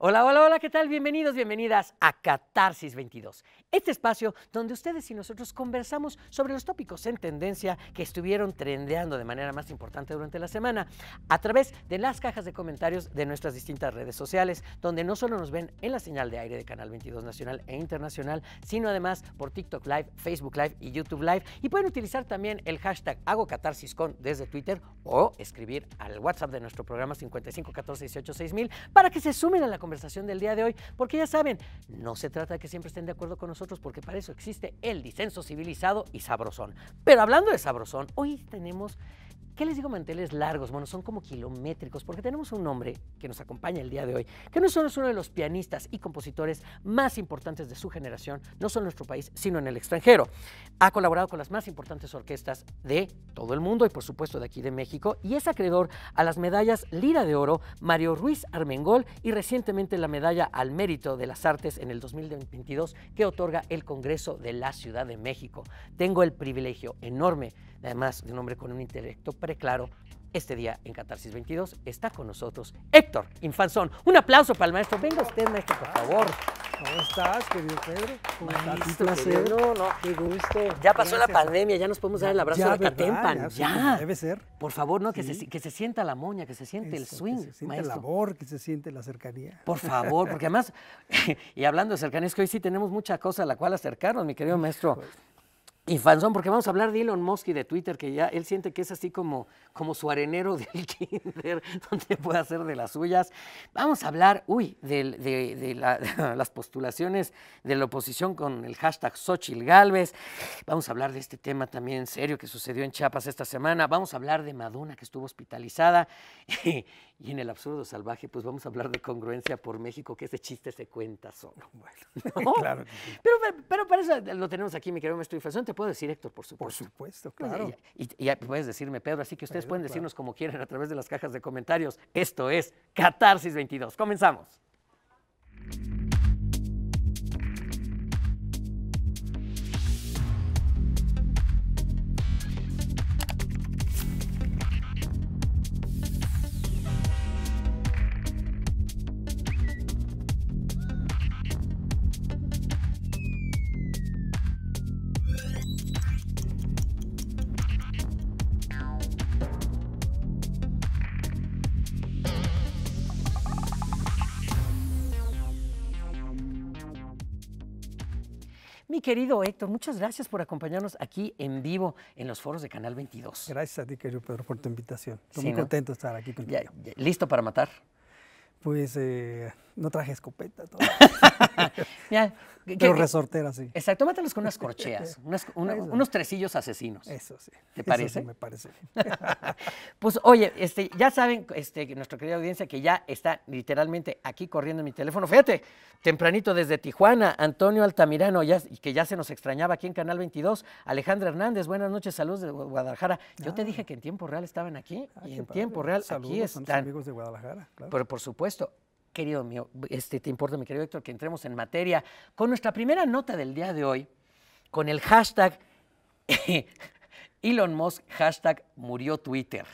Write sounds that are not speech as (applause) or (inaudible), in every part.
Hola, hola, hola, ¿qué tal? Bienvenidos, bienvenidas a Catarsis 22, este espacio donde ustedes y nosotros conversamos sobre los tópicos en tendencia que estuvieron trendeando de manera más importante durante la semana a través de las cajas de comentarios de nuestras distintas redes sociales, donde no solo nos ven en la señal de aire de Canal 22 Nacional e Internacional, sino además por TikTok Live, Facebook Live y YouTube Live. Y pueden utilizar también el hashtag HagoCatarsisCon desde Twitter o escribir al WhatsApp de nuestro programa 55 para que se sumen a la conversación conversación del día de hoy, porque ya saben, no se trata de que siempre estén de acuerdo con nosotros, porque para eso existe el disenso civilizado y sabrosón. Pero hablando de sabrosón, hoy tenemos ¿Qué les digo manteles largos? Bueno, son como kilométricos, porque tenemos un hombre que nos acompaña el día de hoy, que no solo es uno de los pianistas y compositores más importantes de su generación, no solo en nuestro país, sino en el extranjero. Ha colaborado con las más importantes orquestas de todo el mundo y por supuesto de aquí de México, y es acreedor a las medallas Lira de Oro, Mario Ruiz Armengol y recientemente la medalla al mérito de las artes en el 2022 que otorga el Congreso de la Ciudad de México. Tengo el privilegio enorme además de un hombre con un intelecto preclaro. Este día en Catarsis 22 está con nosotros Héctor Infanzón. Un aplauso para el maestro. Venga usted, maestro, por favor. ¿Cómo estás, querido Pedro? ¿Cómo estás? placer. No, no, qué gusto. Ya pasó la pandemia, ya nos podemos dar el abrazo ya, de Catempan. Ya, Debe ser. Por favor, no, que, se, que, se, sienta la moña, que se siente el swing. Que se siente el amor, que se siente la cercanía. Por favor, porque además, (laughs) y hablando de cercanía, que hoy sí tenemos mucha cosa a la cual acercarnos, mi querido maestro. Pues, infanzón, porque vamos a hablar de Elon Musk y de Twitter, que ya él siente que es así como, como su arenero del (laughs) kinder, donde puede hacer de las suyas. Vamos a hablar, uy, de, (laughs) las postulaciones de la oposición con el hashtag Xochitl Galvez. Vamos a hablar de este tema también serio que sucedió en Chiapas esta semana. Vamos a hablar de Madonna, que estuvo hospitalizada. (laughs) Y en el absurdo salvaje, pues vamos a hablar de congruencia por México, que ese chiste se cuenta solo. (laughs) Bueno, (laughs) claro. Pero, para eso lo tenemos aquí, mi querido maestro Te puedo decir, Héctor, por supuesto. Por supuesto, claro. Pues, y, puedes decirme, Pedro, así que ustedes pueden decirnos como quieran a través de las cajas de comentarios. Esto es Catarsis 22. Comenzamos. querido Héctor, muchas gracias por acompañarnos aquí en vivo en los foros de Canal 22. Gracias a ti, querido Pedro, por tu invitación. Estoy muy contento de estar aquí contigo. ¿Listo para matar? Pues eh, no traje escopeta. (laughs) Pero resortera, sí. Exacto, mátalos con unas corcheas, (laughs) unos tresillos asesinos. Eso sí. ¿Te parece? sí me parece. (laughs) pues oye, este, ya saben, este, nuestra querida audiencia, que ya está literalmente aquí corriendo mi teléfono. Fíjate, tempranito desde Tijuana, Antonio Altamirano, ya, que ya se nos extrañaba aquí en Canal 22. Alejandra Hernández, buenas noches, saludos de Guadalajara. Yo te ah. dije que en tiempo real estaban aquí ah, y en tiempo real saludos aquí están. amigos de Guadalajara, Pero por supuesto esto, Querido mío, este, te importa, mi querido Héctor, que entremos en materia con nuestra primera nota del día de hoy, con el hashtag (laughs) Elon Musk, hashtag murió Twitter.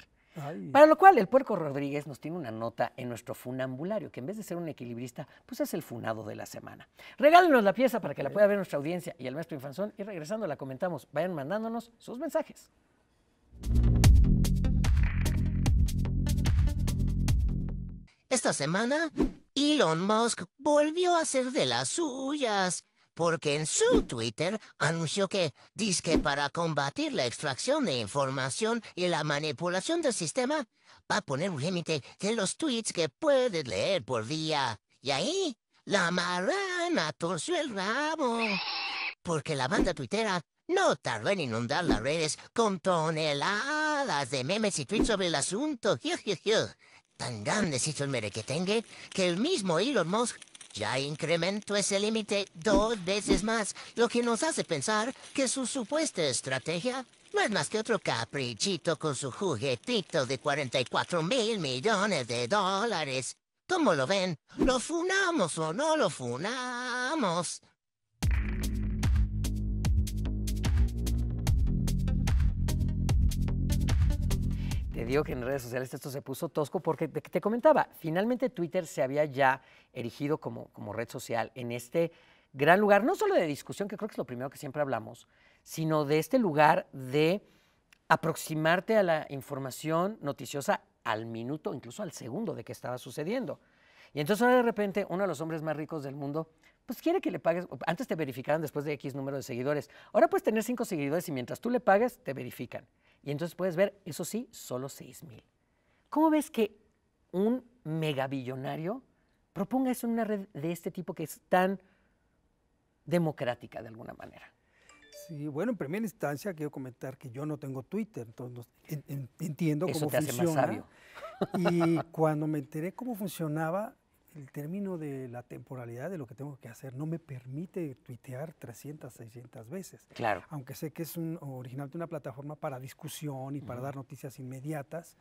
Para lo cual, el puerco Rodríguez nos tiene una nota en nuestro funambulario, que en vez de ser un equilibrista, pues es el funado de la semana. Regálenos la pieza para que la pueda ver nuestra audiencia y el maestro Infanzón, y regresando la comentamos. Vayan mandándonos sus mensajes. Esta semana, Elon Musk volvió a hacer de las suyas, porque en su Twitter anunció que, que para combatir la extracción de información y la manipulación del sistema, va a poner un límite de los tweets que puedes leer por día. Y ahí, la marana torció el rabo, porque la banda tuitera no tardó en inundar las redes con toneladas de memes y tweets sobre el asunto. (laughs) Tan grandes hizo el merequetengue que el mismo Elon Musk ya incrementó ese límite dos veces más, lo que nos hace pensar que su supuesta estrategia no es más que otro caprichito con su juguetito de 44 mil millones de dólares. ¿Cómo lo ven? ¿Lo funamos o no lo funamos? Te digo que en redes sociales esto se puso tosco porque te, comentaba, finalmente Twitter se había ya erigido como, como red social en este gran lugar, no solo de discusión, que creo que es lo primero que siempre hablamos, sino de este lugar de aproximarte a la información noticiosa al minuto, incluso al segundo de que estaba sucediendo. Y entonces ahora de repente uno de los hombres más ricos del mundo pues quiere que le pagues. Antes te verificaban después de X número de seguidores. Ahora puedes tener cinco seguidores y mientras tú le pagas te verifican. Y entonces puedes ver, eso sí, solo seis mil. ¿Cómo ves que un megabillonario proponga eso en una red de este tipo que es tan democrática de alguna manera? Sí, bueno, en primera instancia quiero comentar que yo no tengo Twitter, entonces entiendo eso cómo te Hace más sabio. Y cuando me enteré cómo funcionaba, el término de la temporalidad de lo que tengo que hacer no me permite tuitear 300, 600 veces. Claro. Aunque sé que es un, una plataforma para discusión y para dar noticias inmediatas,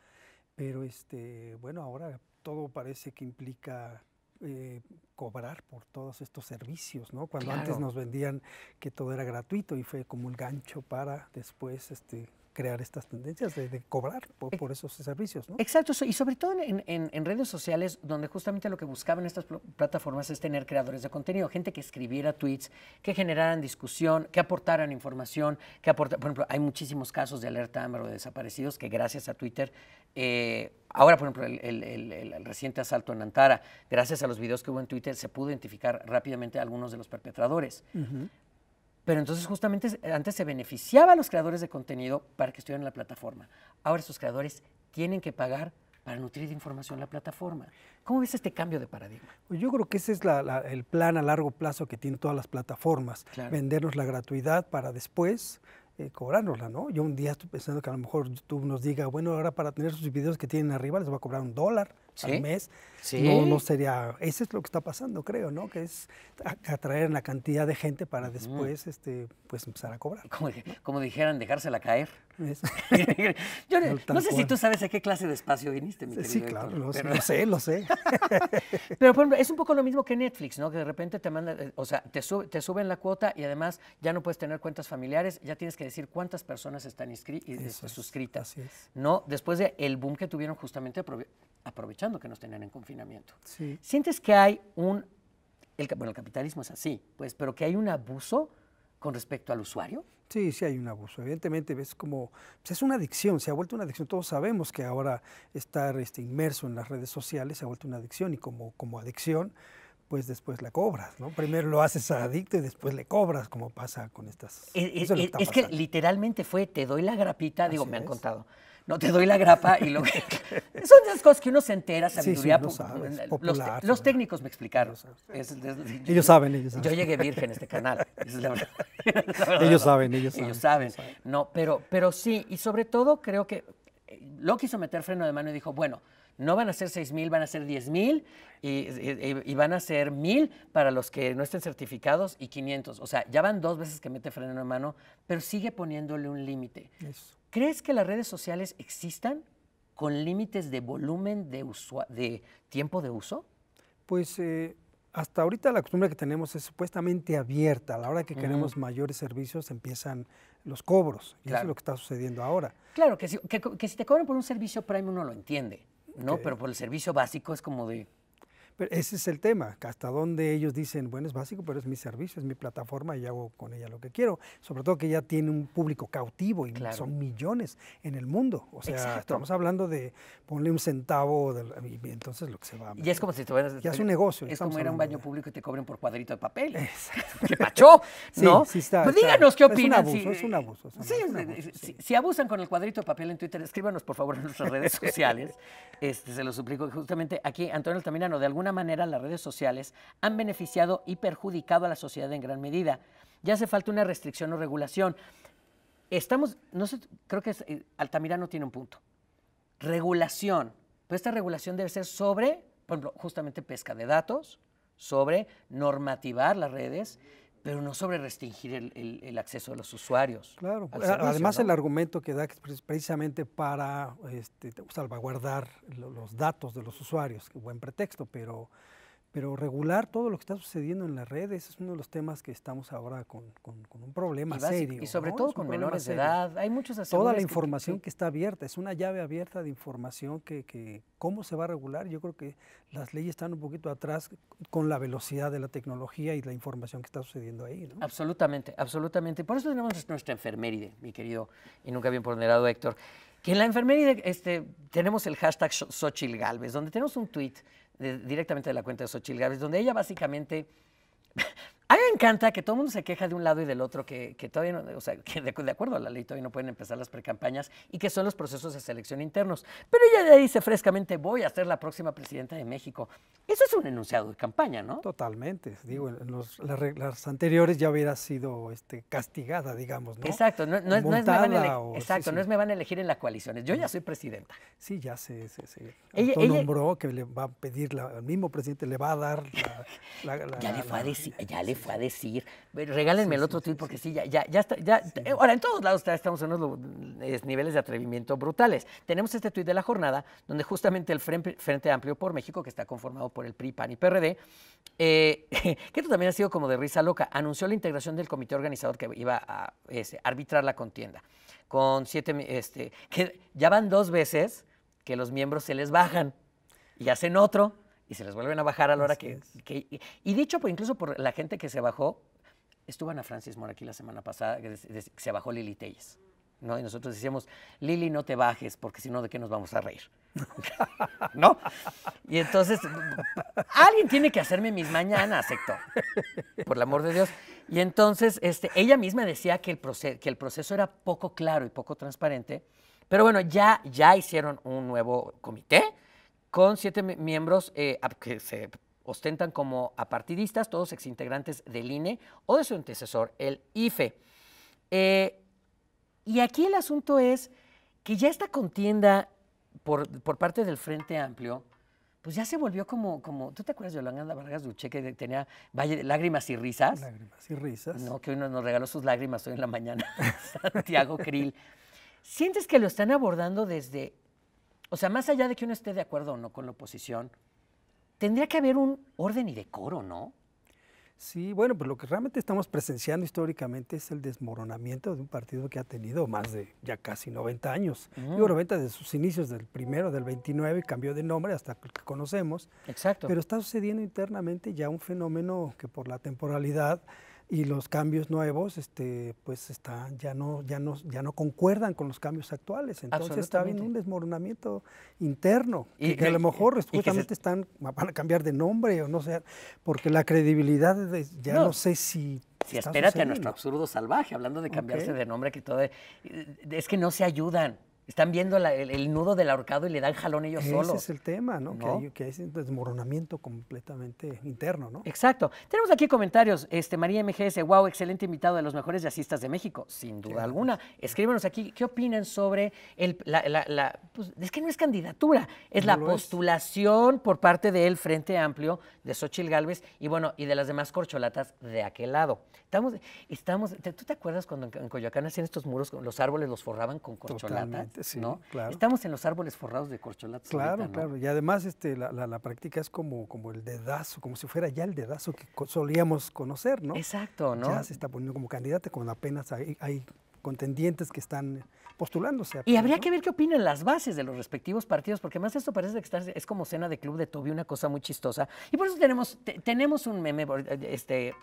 pero este, bueno, ahora todo parece que implica eh, cobrar por todos estos servicios, ¿no? Cuando antes nos vendían que todo era gratuito y fue como el gancho para después este, crear estas tendencias de, cobrar eh, por, esos servicios. ¿no? Exacto, y sobre todo en, redes sociales, donde justamente lo que buscaban estas plataformas es tener creadores de contenido, gente que escribiera tweets, que generaran discusión, que aportaran información, que aporta, por ejemplo, hay muchísimos casos de alerta o de desaparecidos que gracias a Twitter... Eh, ahora, por ejemplo, el, reciente asalto en Antara, gracias a los videos que hubo en Twitter, se pudo identificar rápidamente a algunos de los perpetradores. Pero entonces justamente eh, antes se beneficiaba a los creadores de contenido para que estuvieran en la plataforma. Ahora esos creadores tienen que pagar para nutrir de información la plataforma. ¿Cómo ves este cambio de paradigma? Pues yo creo que ese es el plan a largo plazo que tienen todas las plataformas. Vendernos la gratuidad para después cobrarnosla, eh, cobrárnosla, ¿no? Yo un día estoy pensando que a lo mejor YouTube nos diga, bueno, ahora para tener sus videos que tienen arriba les va a cobrar un dólar al mes, no, sería... Eso es lo que está pasando, creo, ¿no? Que es atraer la cantidad de gente para después este, pues, empezar a cobrar. Como, dijeran, dejársela caer. (laughs) (laughs) no, sé si tú sabes a qué clase de espacio viniste, mi querido. Sí, claro, lo, sé, lo sé. (laughs) pero, es un poco lo mismo que Netflix, ¿no? Que de repente te manda eh, o sea, te, te suben la cuota y además ya no puedes tener cuentas familiares, ya tienes que decir cuántas personas están inscritas, este, suscritas. No, después del el boom que tuvieron justamente aprovechar que nos tenían en confinamiento. ¿Sientes que hay un, el, bueno, el capitalismo es así, pues, pero que hay un abuso con respecto al usuario? Sí, sí hay un abuso. Evidentemente ves como pues, es una adicción, se ha vuelto una adicción. Todos sabemos que ahora estar este, inmerso en las redes sociales se ha vuelto una adicción y como, como adicción, pues después la cobras, ¿no? Primero lo haces adicto y después le cobras, como pasa con estas. Eh, eh, eh, es, que literalmente fue, te doy la grapita, digo, me han contado. No te doy la grapa y lo (laughs) Son esas cosas que uno se entera, sabiduría. los, técnicos me explicaron. ellos saben, ellos saben. Yo llegué virgen a este canal. (laughs) (laughs) ellos, saben, ellos, saben, ellos saben. No, pero, pero sí, y sobre todo creo que eh, lo quiso meter freno de mano y dijo, bueno, no van a ser 6 mil, van a ser 10 mil y, van a ser mil para los que no estén certificados y 500. O sea, ya van dos veces que mete freno de mano, pero sigue poniéndole un límite. ¿Crees que las redes sociales existan con límites de volumen de, tiempo de uso? Pues eh, hasta ahorita la costumbre que tenemos es supuestamente abierta. A la hora que queremos mayores servicios empiezan los cobros. Y eso es lo que está sucediendo ahora. Claro, que si, te cobran por un servicio Prime uno lo entiende, ¿no? Pero por el servicio básico es como de, pero ese es el tema, hasta donde ellos dicen, bueno, es básico, pero es mi servicio, es mi plataforma y hago con ella lo que quiero. Sobre todo que ya tiene un público cautivo y son millones en el mundo. O sea, estamos hablando de ponle un centavo y entonces lo que se va a... Y es como si tuvieras... Ya es un negocio. Es como era un baño público y te cobren por cuadrito de papel. Exacto. (laughs) ¡Qué pachó! ¿No? pues díganos qué opinan. Es un si, es un abuso. si, abusan con el cuadrito de papel en Twitter, escríbanos por favor en nuestras redes (laughs) sociales. Este, se lo suplico. Justamente aquí Antonio Altamirano, de alguna alguna manera las redes sociales han beneficiado y perjudicado a la sociedad en gran medida. Ya hace falta una restricción o regulación. Estamos, no sé, creo que eh, Altamira Altamirano tiene un punto. Regulación. Pues esta regulación debe ser sobre, por ejemplo, justamente pesca de datos, sobre normativar las redes pero no sobre restringir el, acceso de los usuarios. Claro, pues, además el argumento que da precisamente para este, salvaguardar los datos de los usuarios, buen pretexto, pero pero regular todo lo que está sucediendo en las redes es uno de los temas que estamos ahora con, un problema serio. Y sobre todo con menores de edad, hay muchos Toda la información que, está abierta, es una llave abierta de información que, cómo se va a regular, yo creo que las leyes están un poquito atrás con la velocidad de la tecnología y la información que está sucediendo ahí. Absolutamente, absolutamente. Por eso tenemos nuestra enfermeride, mi querido y nunca bien ponderado Héctor, que en la enfermeride este, tenemos el hashtag Xochil Galvez, donde tenemos un tweet directamente de la cuenta de Xochil Gávez, donde ella básicamente a mí me encanta que todo el mundo se queja de un lado y del otro, que, todavía no, o sea, que de, acuerdo a la ley todavía no pueden empezar las precampañas y que son los procesos de selección internos. Pero ella ya dice frescamente, voy a ser la próxima presidenta de México. Eso es un enunciado de campaña, ¿no? Totalmente. Digo, las, anteriores ya hubiera sido este, castigada, digamos, ¿no? Exacto, no, es, me van a exacto, es me van a elegir en las coaliciones. Yo ya soy presidenta. Sí, ya se, se, nombró que le va a pedir, la, el mismo presidente le va a dar la (laughs) ya le fue a decir, ya le fue a decir. Regálenme el otro tweet porque sí, ya, ya, ya está. Ya, Ahora, en todos lados estamos en unos niveles de atrevimiento brutales. Tenemos este tweet de la jornada donde justamente el Frente, Amplio por México, que está conformado por el PRI, PAN y PRD, eh, (laughs) que esto también ha sido como de risa loca, anunció la integración del comité organizador que iba a arbitrar la contienda. Con siete, este, que ya van dos veces que los miembros se les bajan y hacen otro y se les vuelven a bajar a la hora que, Y dicho incluso por la gente que se bajó, estuvo Ana Francis Mora aquí la semana pasada, que se bajó Lili Telles. ¿no? Y nosotros decíamos, Lili, no te bajes, porque si no, ¿de qué nos vamos a reír? (laughs) ¿No? Y entonces, alguien tiene que hacerme mis mañanas, Héctor, por el amor de Dios. Y entonces, este, ella misma decía que el, proceso, que el proceso era poco claro y poco transparente, pero bueno, ya, ya hicieron un nuevo comité, con siete miembros eh, que se ostentan como apartidistas, todos exintegrantes del INE o de su antecesor, el IFE. Eh, y aquí el asunto es que ya esta contienda por, parte del Frente Amplio, pues ya se volvió como, como ¿tú te acuerdas de Yolanda Vargas Duche que tenía Valle de Lágrimas y Risas? Lágrimas y Risas. No, que uno nos regaló sus lágrimas hoy en la mañana, (laughs) Santiago Krill. ¿Sientes que lo están abordando desde o sea, más allá de que uno esté de acuerdo o no con la oposición, tendría que haber un orden y decoro, ¿no? Sí, bueno, pues lo que realmente estamos presenciando históricamente es el desmoronamiento de un partido que ha tenido más de ya casi 90 años. 90 mm. desde sus inicios, del primero, del 29, cambió de nombre hasta el que conocemos. Exacto. Pero está sucediendo internamente ya un fenómeno que por la temporalidad y los cambios nuevos este pues está ya no ya no ya no concuerdan con los cambios actuales entonces está habiendo un desmoronamiento interno y, que, a lo mejor justamente están van a cambiar de nombre o no sé porque la credibilidad ya no. sé si si espérate a nuestro absurdo salvaje hablando de cambiarse de nombre que todo eh, es que no se ayudan están viendo el, nudo del ahorcado y le dan jalón ellos solos. Ese es el tema, ¿no? Que, hay, que, un desmoronamiento completamente interno, ¿no? Exacto. Tenemos aquí comentarios. Este, María MGS, wow, excelente invitado de los mejores jazzistas de México, sin duda alguna. Escríbanos aquí qué opinan sobre el, la, pues, es que no es candidatura, es la postulación por parte del Frente Amplio de Xochil Gálvez y bueno, y de las demás corcholatas de aquel lado. Estamos, estamos, ¿tú te acuerdas cuando en, Coyoacán hacían estos muros, los árboles los forraban con corcholatas? Claro. Estamos en los árboles forrados de corcholatas. Claro, claro. Y además este, la, práctica es como, como el dedazo, como si fuera ya el dedazo que solíamos conocer, ¿no? Exacto, ¿no? Ya se está poniendo como candidata cuando apenas hay, contendientes que están postulándose. y habría que ver qué opinan las bases de los respectivos partidos, porque más esto parece que es como cena de club de Toby, una cosa muy chistosa. Y por eso tenemos, tenemos un meme, este,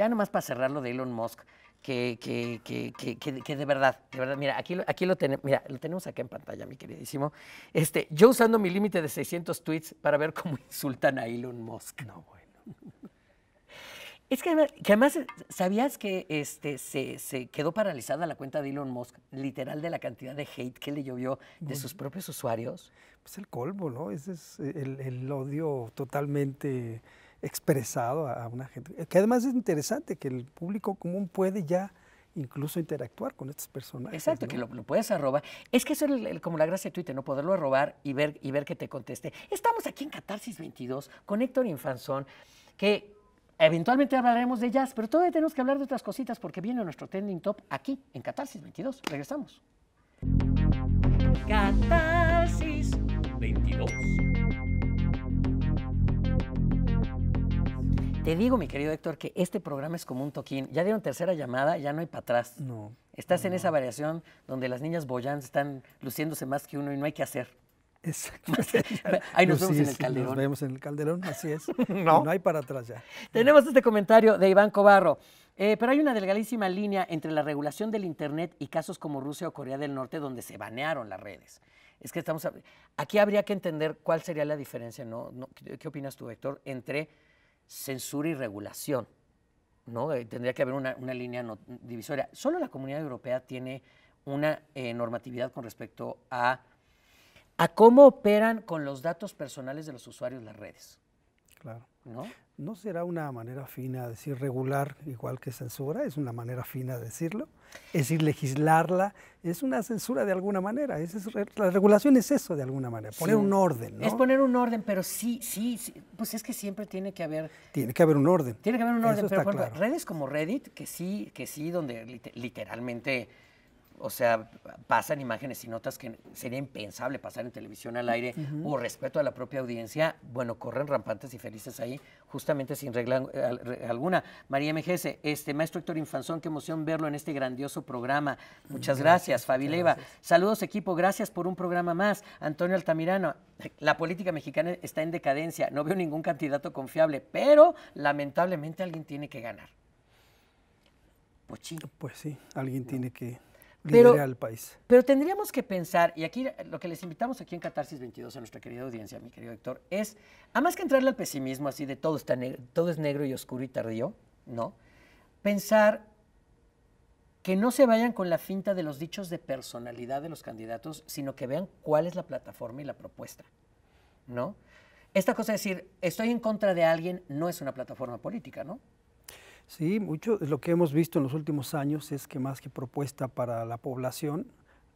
ya nomás para cerrar lo de Elon Musk, que, que, de verdad, de verdad, mira, aquí, aquí lo, tenemos, mira, lo tenemos acá en pantalla, mi queridísimo. Este, yo usando mi límite de 600 tweets para ver cómo (laughs) insultan a Elon Musk. No, bueno. (laughs) Es que además, ¿sabías que este, se, quedó paralizada la cuenta de Elon Musk, literal de la cantidad de hate que le llovió de sus propios usuarios? Pues el colmo, ¿no? Ese es el, el odio totalmente expresado a una gente. Que además es interesante que el público común puede ya incluso interactuar con estas personas Exacto, que lo, puedes arrobar. Es que eso es como la gracia de Twitter, no poderlo arrobar y ver, y ver que te conteste. Estamos aquí en Catarsis 22 con Héctor Infanzón, que eventualmente hablaremos de jazz, pero todavía tenemos que hablar de otras cositas porque viene nuestro trending top aquí en Catarsis 22. Regresamos. Catarsis 22. Te digo, mi querido Héctor, que este programa es como un toquín. Ya dieron tercera llamada, ya no hay para atrás. No. Estás en esa variación donde las niñas boyans están luciéndose más que uno y no hay qué hacer. Exacto. (laughs) Ahí nos vemos en pues el calderón. Nos vemos en el calderón, así es. (laughs) no. hay para atrás ya. Tenemos este comentario de Iván Cobarro. Eh, pero hay una delgadísima línea entre la regulación del Internet y casos como Rusia o Corea del Norte donde se banearon las redes. Es que estamos... Aquí habría que entender cuál sería la diferencia, ¿no? ¿Qué, qué opinas tú, Héctor, entre censura y regulación. ¿no? Eh, tendría que haber una, línea divisoria. Solo la Comunidad Europea tiene una eh, normatividad con respecto a, a cómo operan con los datos personales de los usuarios las redes. Claro. ¿no? no será una manera fina de decir regular igual que censura, es una manera fina de decirlo, es decir, legislarla, es una censura de alguna manera, la regulación es eso de alguna manera, poner un orden. ¿no? Es poner un orden, pero sí, sí, pues es que siempre tiene que haber... Tiene que haber un orden. Tiene que haber un orden, pero redes como Reddit, que sí, que sí, donde literalmente o sea, pasan imágenes y notas que sería impensable pasar en televisión al aire o respeto a la propia audiencia. Bueno, corren rampantes y felices ahí, justamente sin regla eh, alguna. María MGS, este maestro Héctor Infanzón, qué emoción verlo en este grandioso programa. Muchas gracias, Fabi Leva. Saludos, equipo, gracias por un programa más. Antonio Altamirano, (laughs) la política mexicana está en decadencia, no veo ningún candidato confiable, pero lamentablemente alguien tiene que ganar. Pues sí, alguien tiene que pero, al país. Pero tendríamos que pensar, y aquí lo que les invitamos aquí en Catarsis 22 a nuestra querida audiencia, mi querido Héctor, es, más que entrarle al pesimismo así de todo, está todo es negro y oscuro y tardío, ¿no? Pensar que no se vayan con la finta de los dichos de personalidad de los candidatos, sino que vean cuál es la plataforma y la propuesta, ¿no? Esta cosa de decir, estoy en contra de alguien, no es una plataforma política, ¿no? Sí, mucho. Lo que hemos visto en los últimos años es que más que propuesta para la población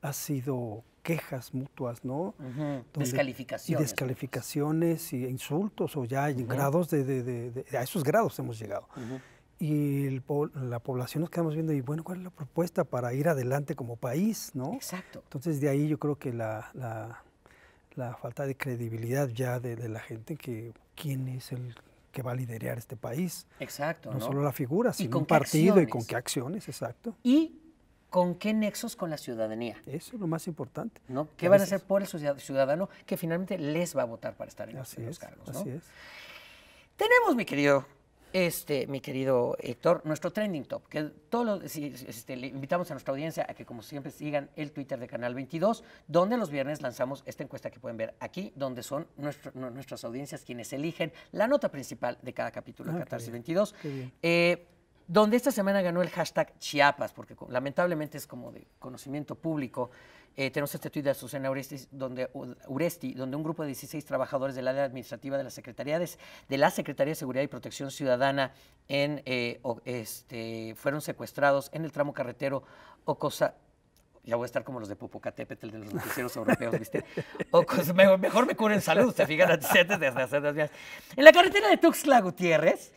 ha sido quejas mutuas, ¿no? descalificaciones. Y pues. descalificaciones y insultos o ya en grados de, A esos grados hemos llegado. Y la población nos quedamos viendo y bueno, ¿cuál es la propuesta para ir adelante como país, no? Exacto. Entonces de ahí yo creo que la falta de credibilidad ya de la gente que quién es el que va a liderar este país. Exacto. No, solo la figura, sino un partido y con qué acciones, exacto. Y con qué nexos con la ciudadanía. Eso es lo más importante. ¿No? ¿Qué van a hacer por el ciudadano que finalmente les va a votar para estar en, los, cargos? Así es. Tenemos, mi querido este, mi querido Héctor, nuestro trending top, que todo este, le invitamos a nuestra audiencia a que como siempre sigan el Twitter de Canal 22, donde los viernes lanzamos esta encuesta que pueden ver aquí, donde son nuestras audiencias quienes eligen la nota principal de cada capítulo ah, de Catarse 22 donde esta semana ganó el hashtag Chiapas, porque lamentablemente es como de conocimiento público. Eh, tenemos este tuit de Azucena Uresti donde, Uresti, donde un grupo de 16 trabajadores del área administrativa de la secretarías de, la Secretaría de Seguridad y Protección Ciudadana eh, este, fueron secuestrados en el tramo carretero Ocosa, ya voy a estar como los de Popocatépetl de los noticieros europeos, ¿viste? (laughs) mejor, me curen salud, se fijan (laughs) antes de hacer las En la carretera de Tuxtla Gutiérrez,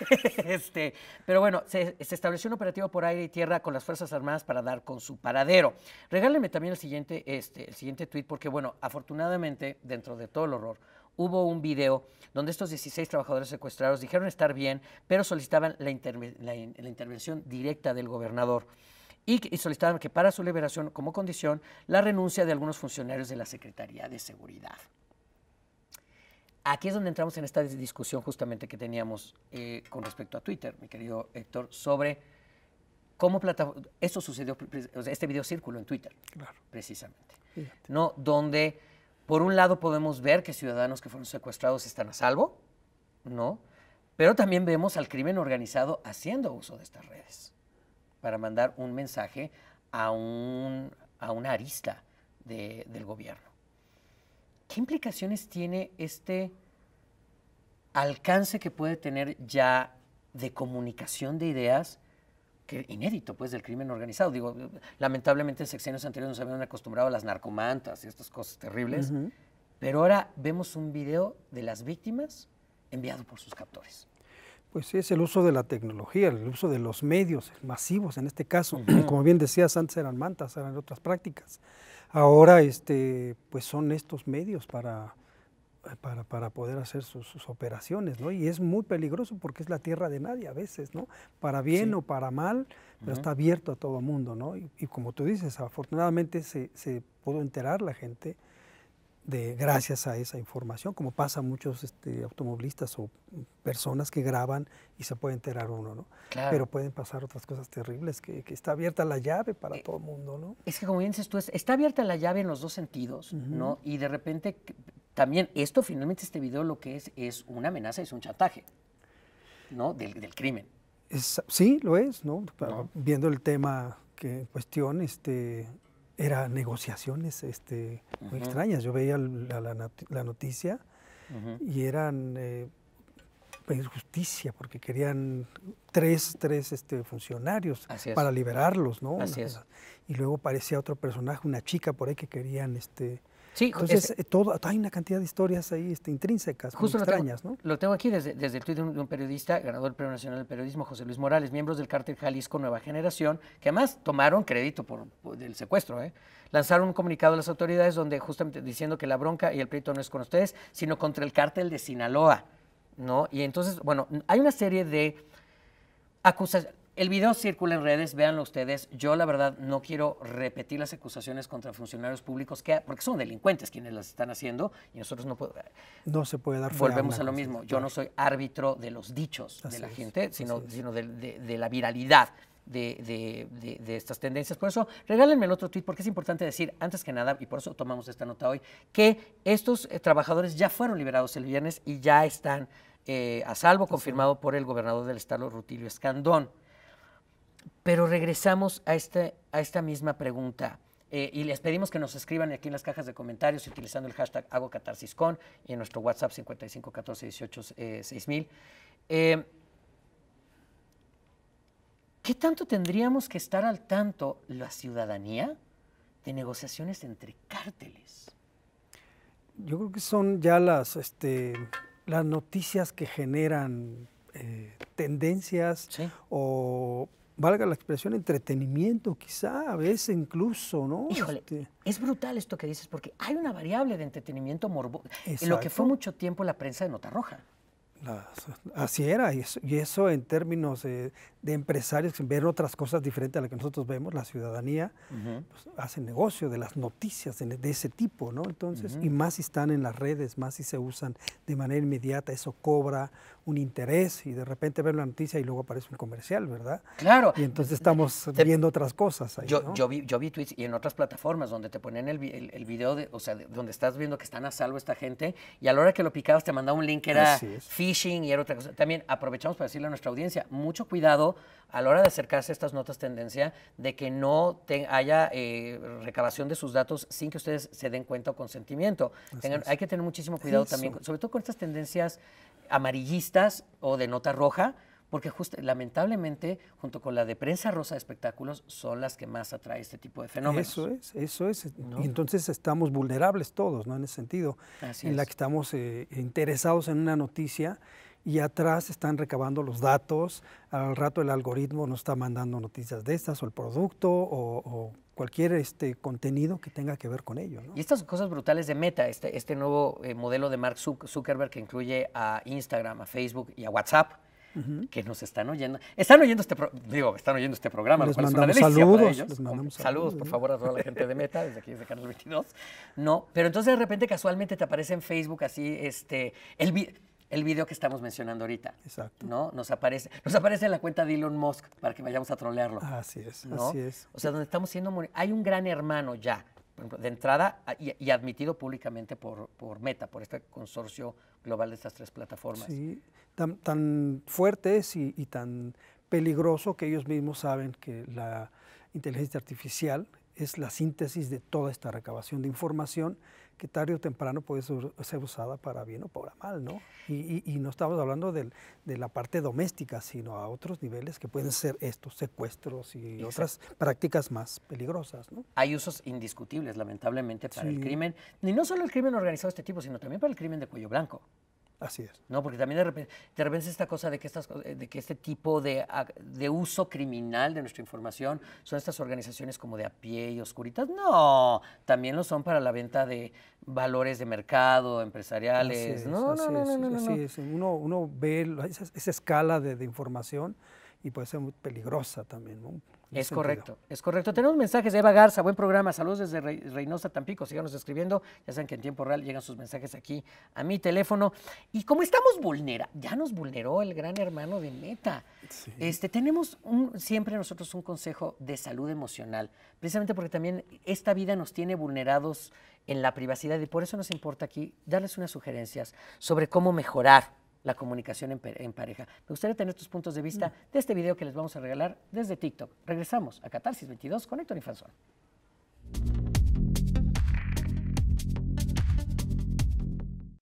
(laughs) este, pero bueno, se, estableció un operativo por aire y tierra con las Fuerzas Armadas para dar con su paradero. Regálenme también el siguiente, este, el siguiente tuit, porque bueno, afortunadamente, dentro de todo el horror, hubo un video donde estos 16 trabajadores secuestrados dijeron estar bien, pero solicitaban la, intervención directa del gobernador y, solicitaban que para su liberación como condición la renuncia de algunos funcionarios de la Secretaría de Seguridad aquí es donde entramos en esta discusión justamente que teníamos eh, con respecto a Twitter, mi querido Héctor, sobre cómo plataforma... Esto sucedió, este video círculo en Twitter, precisamente. ¿no? Donde, por un lado, podemos ver que ciudadanos que fueron secuestrados están a salvo, ¿no? Pero también vemos al crimen organizado haciendo uso de estas redes para mandar un mensaje a, un, a una arista del gobierno. ¿Qué implicaciones tiene este alcance que puede tener ya de comunicación de ideas? que inédito, pues, del crimen organizado. Digo, lamentablemente en sexenios anteriores nos habían acostumbrado a las narcomantas y estas cosas terribles, pero ahora vemos un video de las víctimas enviado por sus captores. Pues sí, es el uso de la tecnología, el uso de los medios masivos en este caso. Como bien decías, antes eran mantas, eran otras prácticas ahora este, pues son estos medios para, poder hacer sus, operaciones, ¿no? Y es muy peligroso porque es la tierra de nadie a veces, ¿no? Para bien o para mal, pero está abierto a todo mundo, ¿no? Y, como tú dices, afortunadamente se, se pudo enterar la gente de, gracias a esa información, como pasa a muchos este, automovilistas o personas que graban y se puede enterar uno, ¿no? Pero pueden pasar otras cosas terribles, que, que está abierta la llave para eh, todo el mundo, ¿no? Es que como dices tú, está abierta la llave en los dos sentidos, ¿no? Y de repente también esto, finalmente este video lo que es es una amenaza, es un chantaje, ¿no? Del, crimen. sí, lo es, ¿no? Viendo el tema que en cuestión, este, era negociaciones este, muy extrañas. Yo veía la, noticia y eran eh, pues, justicia porque querían tres, tres este, funcionarios para liberarlos, ¿no? Y luego parecía otro personaje, una chica por ahí que querían este, Sí, Entonces, eh, hay una cantidad de historias ahí este, intrínsecas, justo extrañas, lo tengo, ¿no? Lo tengo aquí desde, el tuit de un, periodista, ganador del Premio Nacional de Periodismo, José Luis Morales, miembros del cártel Jalisco Nueva Generación, que además tomaron crédito por, del secuestro, ¿eh? lanzaron un comunicado a las autoridades donde justamente diciendo que la bronca y el pleito no es con ustedes, sino contra el cártel de Sinaloa, ¿no? Y entonces, bueno, hay una serie de acusaciones el video circula en redes, véanlo ustedes. Yo la verdad no quiero repetir las acusaciones contra funcionarios públicos, que, porque son delincuentes quienes las están haciendo y nosotros no podemos... Eh, no se puede dar Volvemos a lo mismo, yo no soy árbitro de los dichos de la gente, sino, sino de, la viralidad. De, estas tendencias. Por eso, regálenme el otro tweet, porque es importante decir, antes que nada, y por eso tomamos esta nota hoy, que estos eh, trabajadores ya fueron liberados el viernes y ya están eh, a salvo, confirmado por el gobernador del estado, Rutilio Escandón. Pero regresamos a, este, a esta misma pregunta. Eh, y les pedimos que nos escriban aquí en las cajas de comentarios utilizando el hashtag HagoCatarsisCon y en nuestro WhatsApp 5514186000. Eh, eh, ¿Qué tanto tendríamos que estar al tanto la ciudadanía de negociaciones entre cárteles? Yo creo que son ya las, este, las noticias que generan tendencias o valga la expresión, entretenimiento, quizá a veces incluso, ¿no? Híjole, este, es brutal esto que dices, porque hay una variable de entretenimiento morbo, en lo que fue mucho tiempo la prensa de Nota Roja. así era, y eso en términos de, de empresarios que ver otras cosas diferentes a las que nosotros vemos, la ciudadanía pues, hacen negocio de las noticias e, de, ese tipo, ¿no? Entonces, y más si están en las redes, más si se usan de manera inmediata, eso cobra un interés y de repente ver la noticia y luego aparece un comercial, ¿verdad? Claro. Y entonces estamos viendo otras cosas ahí, yo, yo, vi, yo vi tweets y en otras plataformas donde te ponen el, el, video, de, o sea, donde estás viendo que están a salvo esta gente y a la hora que lo picabas te mandaba un link era phishing y era otra cosa. También aprovechamos para decirle a nuestra audiencia, mucho cuidado a la hora de acercarse a estas notas tendencia de que no haya eh, recabación de sus datos sin que ustedes se den cuenta o consentimiento. hay que tener muchísimo cuidado también, sobre todo con estas tendencias amarillistas o de nota roja, porque lamentablemente, junto con la de prensa rosa de espectáculos, son las que más atrae este tipo de fenómenos. Eso es, eso es. Y entonces estamos vulnerables todos, ¿no? En ese sentido, en la que estamos eh, interesados en una noticia y atrás están recabando los datos, al rato el algoritmo nos está mandando noticias de estas o el producto o, cualquier este contenido que tenga que ver con ello. Y estas cosas brutales de Meta, este, este nuevo eh, modelo de Mark Zuckerberg que incluye a Instagram, a Facebook y a WhatsApp, que nos están oyendo. Están oyendo este, digo, están oyendo este programa, les mandamos saludos, saludos, por favor, a toda la gente de Meta, desde aquí, desde Canal 22. No, pero entonces de repente casualmente te aparece en Facebook así, este, el el video que estamos mencionando ahorita. Exacto. ¿No? Nos aparece, nos aparece en la cuenta de Elon Musk para que vayamos a trolearlo. Así es, así es. O sea, donde estamos siendo... Hay un gran hermano ya, de entrada y, admitido públicamente por, Meta, por este consorcio global de estas tres plataformas. Sí, tan, fuerte fuertes y, y tan peligroso que ellos mismos saben que la inteligencia artificial es la síntesis de toda esta recabación de información que tarde o temprano puede ser usada para bien o para mal, ¿no? Y, no estamos hablando de, de, la parte doméstica, sino a otros niveles que pueden ser estos secuestros y otras prácticas más peligrosas, ¿no? Hay usos indiscutibles, lamentablemente, para el crimen, ni no solo el crimen organizado de este tipo, sino también para el crimen de cuello blanco. Así es. ¿no? Porque también de repente, de repente esta cosa de que, estas, de que este tipo de, de, uso criminal de nuestra información son estas organizaciones como de a pie y oscuritas. No, también lo son para la venta de valores de mercado, empresariales. no, no, no, es, no, Uno, uno ve esa, escala de, de, información y puede ser muy peligrosa también. ¿no? Es correcto, es correcto. Tenemos mensajes de Eva Garza, buen programa, saludos desde Reynosa, Tampico, síganos escribiendo, ya saben que en tiempo real llegan sus mensajes aquí a mi teléfono. Y como estamos vulnera, ya nos vulneró el gran hermano de Meta, este, tenemos siempre nosotros un consejo de salud emocional, precisamente porque también esta vida nos tiene vulnerados en la privacidad y por eso nos importa aquí darles unas sugerencias sobre cómo mejorar la comunicación en, pareja. Me gustaría tener tus puntos de vista mm. de este video que les vamos a regalar desde TikTok. Regresamos a Catarsis 22 con Héctor Infanzón.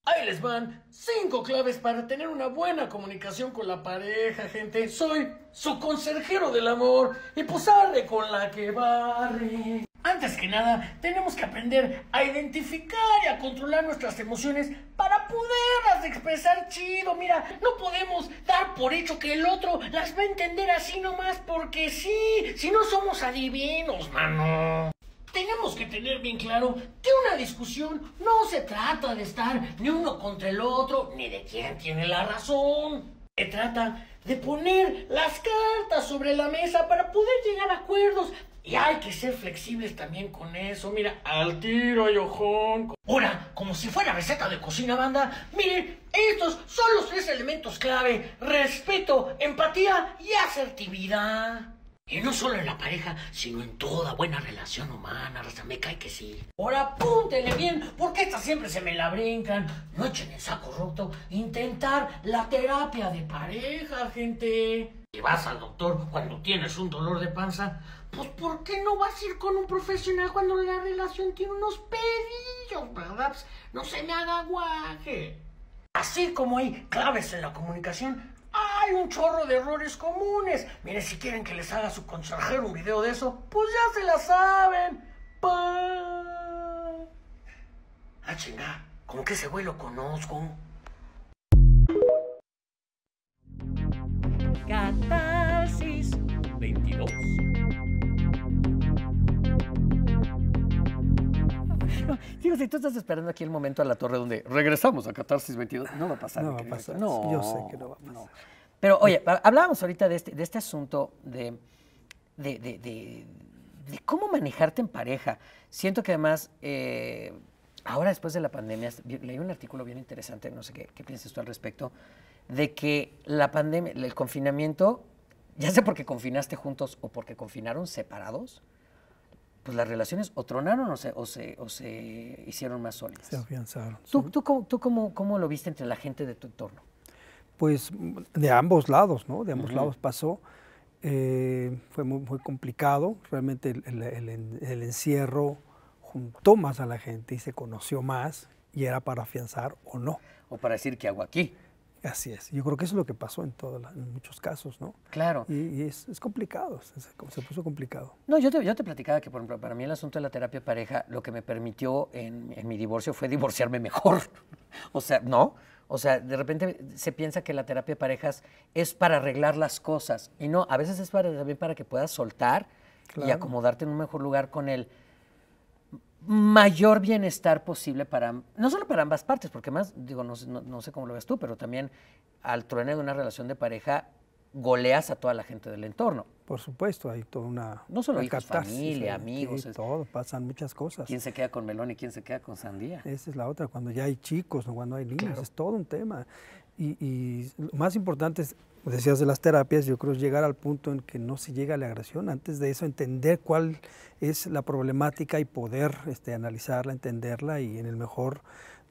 Ahí les van cinco claves para tener una buena comunicación con la pareja, gente. Soy su conserjero del amor y pues arre con la que barre. Antes que nada, tenemos que aprender a identificar y a controlar nuestras emociones para poderlas expresar chido. Mira, no podemos dar por hecho que el otro las va a entender así nomás porque sí, si no somos adivinos, mano. Tenemos que tener bien claro que una discusión no se trata de estar ni uno contra el otro, ni de quién tiene la razón. Se trata de poner las cartas sobre la mesa para poder llegar a acuerdos, y hay que ser flexibles también con eso. Mira, al tiro y ojón. Ahora, como si fuera receta de cocina banda, miren, estos son los tres elementos clave. Respeto, empatía y asertividad. Y no solo en la pareja, sino en toda buena relación humana, raza, me cae que sí. Ahora apúntenle bien, porque estas siempre se me la brincan. No echen el saco roto. Intentar la terapia de pareja, gente y vas al doctor cuando tienes un dolor de panza, pues ¿por qué no vas a ir con un profesional cuando la relación tiene unos pedillos, verdad? Pues, no se me haga guaje. Así como hay claves en la comunicación, hay un chorro de errores comunes. Mire, si quieren que les haga su consejero un video de eso, pues ya se la saben. Pa. Ah, chinga, ¿con qué ese güey lo conozco? Catarsis 22. No, (laughs) si tú estás esperando aquí el momento a la torre donde regresamos a Catarsis 22. No va a pasar. No va a pasar. yo sé que no va a pasar. Pero oye, hablábamos ahorita de este, de este asunto de, de, cómo manejarte en pareja. Siento que además, eh, ahora después de la pandemia, leí un artículo bien interesante, no sé qué piensas tú al respecto, de que la pandemia, el confinamiento, ya sea porque confinaste juntos o porque confinaron separados, pues las relaciones o tronaron o se, hicieron más sólidas. Se afianzaron. ¿Tú, cómo, lo viste entre la gente de tu entorno? Pues de ambos lados, ¿no? De ambos lados pasó. Eh, fue muy, complicado. Realmente el, el, encierro juntó más a la gente y se conoció más y era para afianzar o no. O para decir que hago aquí. Así es. Yo creo que eso es lo que pasó en, en muchos casos, ¿no? Claro. Y, es, complicado, se puso complicado. No, yo te, platicaba que, por ejemplo, para mí el asunto de la terapia de pareja lo que me permitió en, mi divorcio fue divorciarme mejor. (laughs) o sea, ¿no? O sea, de repente se piensa que la terapia de parejas es para arreglar las cosas. Y no, a veces es para, también para que puedas soltar y acomodarte en un mejor lugar con él mayor bienestar posible para, no solo para ambas partes, porque más, digo, no, no, sé cómo lo ves tú, pero también al trueno de una relación de pareja goleas a toda la gente del entorno. Por supuesto, hay toda una. No solo hijos, familia, eh, amigos. todo, pasan muchas cosas. ¿Quién se queda con melón y quién se queda con sandía? Esa es la otra, cuando ya hay chicos, o cuando hay niños, es todo un tema. Y, y más importante es, decías de las terapias, yo creo llegar al punto en que no se llega a la agresión. Antes de eso, entender cuál es la problemática y poder este, analizarla, entenderla y en el mejor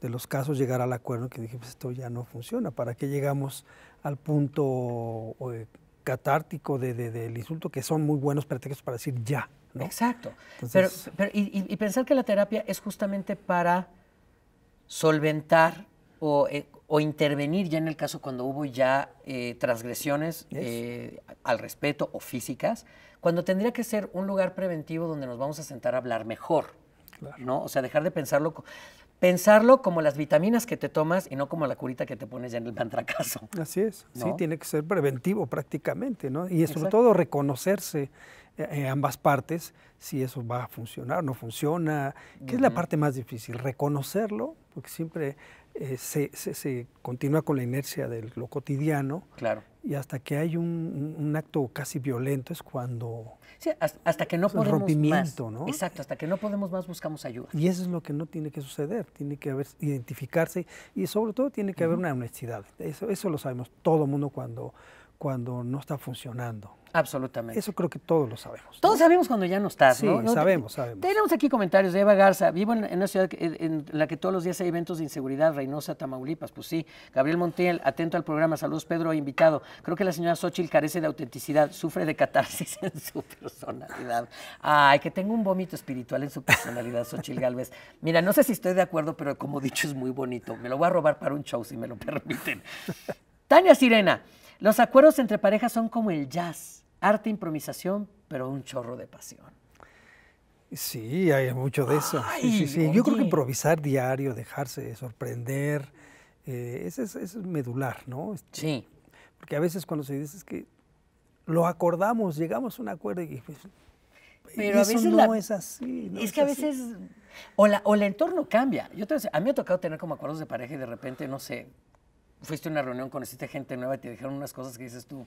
de los casos llegar al acuerdo que dije, pues esto ya no funciona. ¿Para qué llegamos al punto eh, catártico del insulto, que son muy buenos pretextos para decir ya? ¿no? Exacto. y, pensar que la terapia es justamente para solventar o eh, o intervenir ya en el caso cuando hubo ya eh, transgresiones eh, al respeto o físicas, cuando tendría que ser un lugar preventivo donde nos vamos a sentar a hablar mejor, ¿no? O sea, dejar de pensarlo pensarlo como las vitaminas que te tomas y no como la curita que te pones ya en el pantracaso. (laughs) Así es, sí, tiene que ser preventivo prácticamente, ¿no? Y sobre todo reconocerse en eh, eh, ambas partes, si eso va a funcionar, no funciona, que es la parte más difícil, reconocerlo, porque siempre eh, se, se, se, continúa con la inercia de lo cotidiano. Claro y hasta que hay un, acto casi violento es cuando... Sí, hasta, que no podemos rompimiento, más. ¿no? Exacto, hasta que no podemos más buscamos ayuda. Y eso es lo que no tiene que suceder, tiene que haber identificarse y sobre todo tiene que haber una honestidad. Eso, eso lo sabemos todo mundo cuando, cuando no está funcionando. Absolutamente. Eso creo que todos lo sabemos. Todos sabemos cuando ya no está sí, ¿no? sabemos, sabemos. Tenemos aquí comentarios de Eva Garza. Vivo en, una ciudad en la que todos los días hay eventos de inseguridad, Reynosa, Tamaulipas. Pues sí. Gabriel Montiel, atento al programa. Saludos, Pedro, invitado. Creo que la señora Xochitl carece de autenticidad, sufre de catarsis (laughs) en su personalidad. Ay, que tengo un vómito espiritual en su personalidad, Xochitl Galvez. Mira, no sé si estoy de acuerdo, pero como dicho, es muy bonito. Me lo voy a robar para un show, si me lo permiten. Tania Sirena, los acuerdos entre parejas son como el jazz. Arte, improvisación, pero un chorro de pasión. Sí, hay mucho de eso. Yo creo que improvisar diario, dejarse sorprender, eh, es, medular, ¿no? Este, sí. Porque a veces cuando se dice es que lo acordamos, llegamos a un acuerdo y pues, pero no es así. es, que a veces o, o, el entorno cambia. Yo a mí me ha tocado tener como acuerdos de pareja y de repente, no sé, fuiste a una reunión, conociste gente nueva y te dijeron unas cosas que dices tú,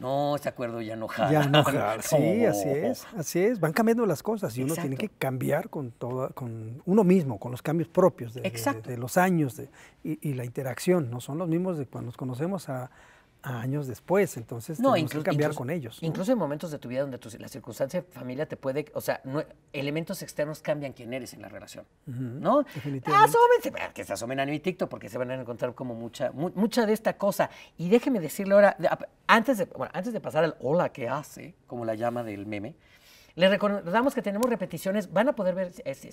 no, se acuerdo ya enojado. Ya (laughs) Sí, así es, así es. Van cambiando las cosas y uno tiene que cambiar con toda, con uno mismo, con los cambios propios de, los años y la interacción. No son los mismos de cuando nos conocemos a años después, entonces no, incluso, cambiar con ellos. Incluso en momentos de tu vida donde tu, la circunstancia familia te puede, o sea, elementos externos cambian quién eres en la relación, no -huh, ah, que se asomen a mi TikTok porque se van a encontrar como mucha, mucha de esta cosa. Y déjeme decirle ahora, antes de, bueno, antes de pasar al hola que hace, como la llama del meme, les recordamos que tenemos repeticiones. Van a poder ver, eh, si,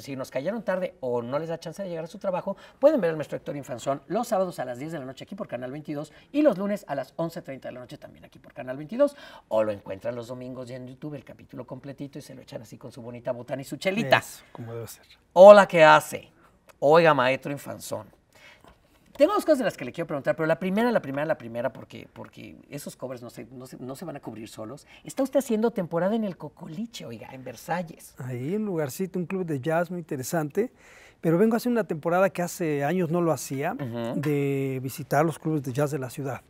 si, nos cayeron tarde o no les da chance de llegar a su trabajo, pueden ver a nuestro Héctor Infanzón los sábados a las 10 de la noche aquí por Canal 22 y los lunes a las 11.30 de la noche también aquí por Canal 22. O lo encuentran los domingos ya en YouTube, el capítulo completito, y se lo echan así con su bonita botana y su chelita. como debe ser. Hola, ¿qué hace? Oiga, maestro Infanzón tengo dos cosas de las que le quiero preguntar, pero la primera, la primera, la primera, porque, porque esos covers no se, van a cubrir solos. Está usted haciendo temporada en el Cocoliche, oiga, en Versalles. Ahí, un lugarcito, un club de jazz muy interesante. Pero vengo a hacer una temporada que hace años no lo hacía, de visitar los clubes de jazz de la ciudad.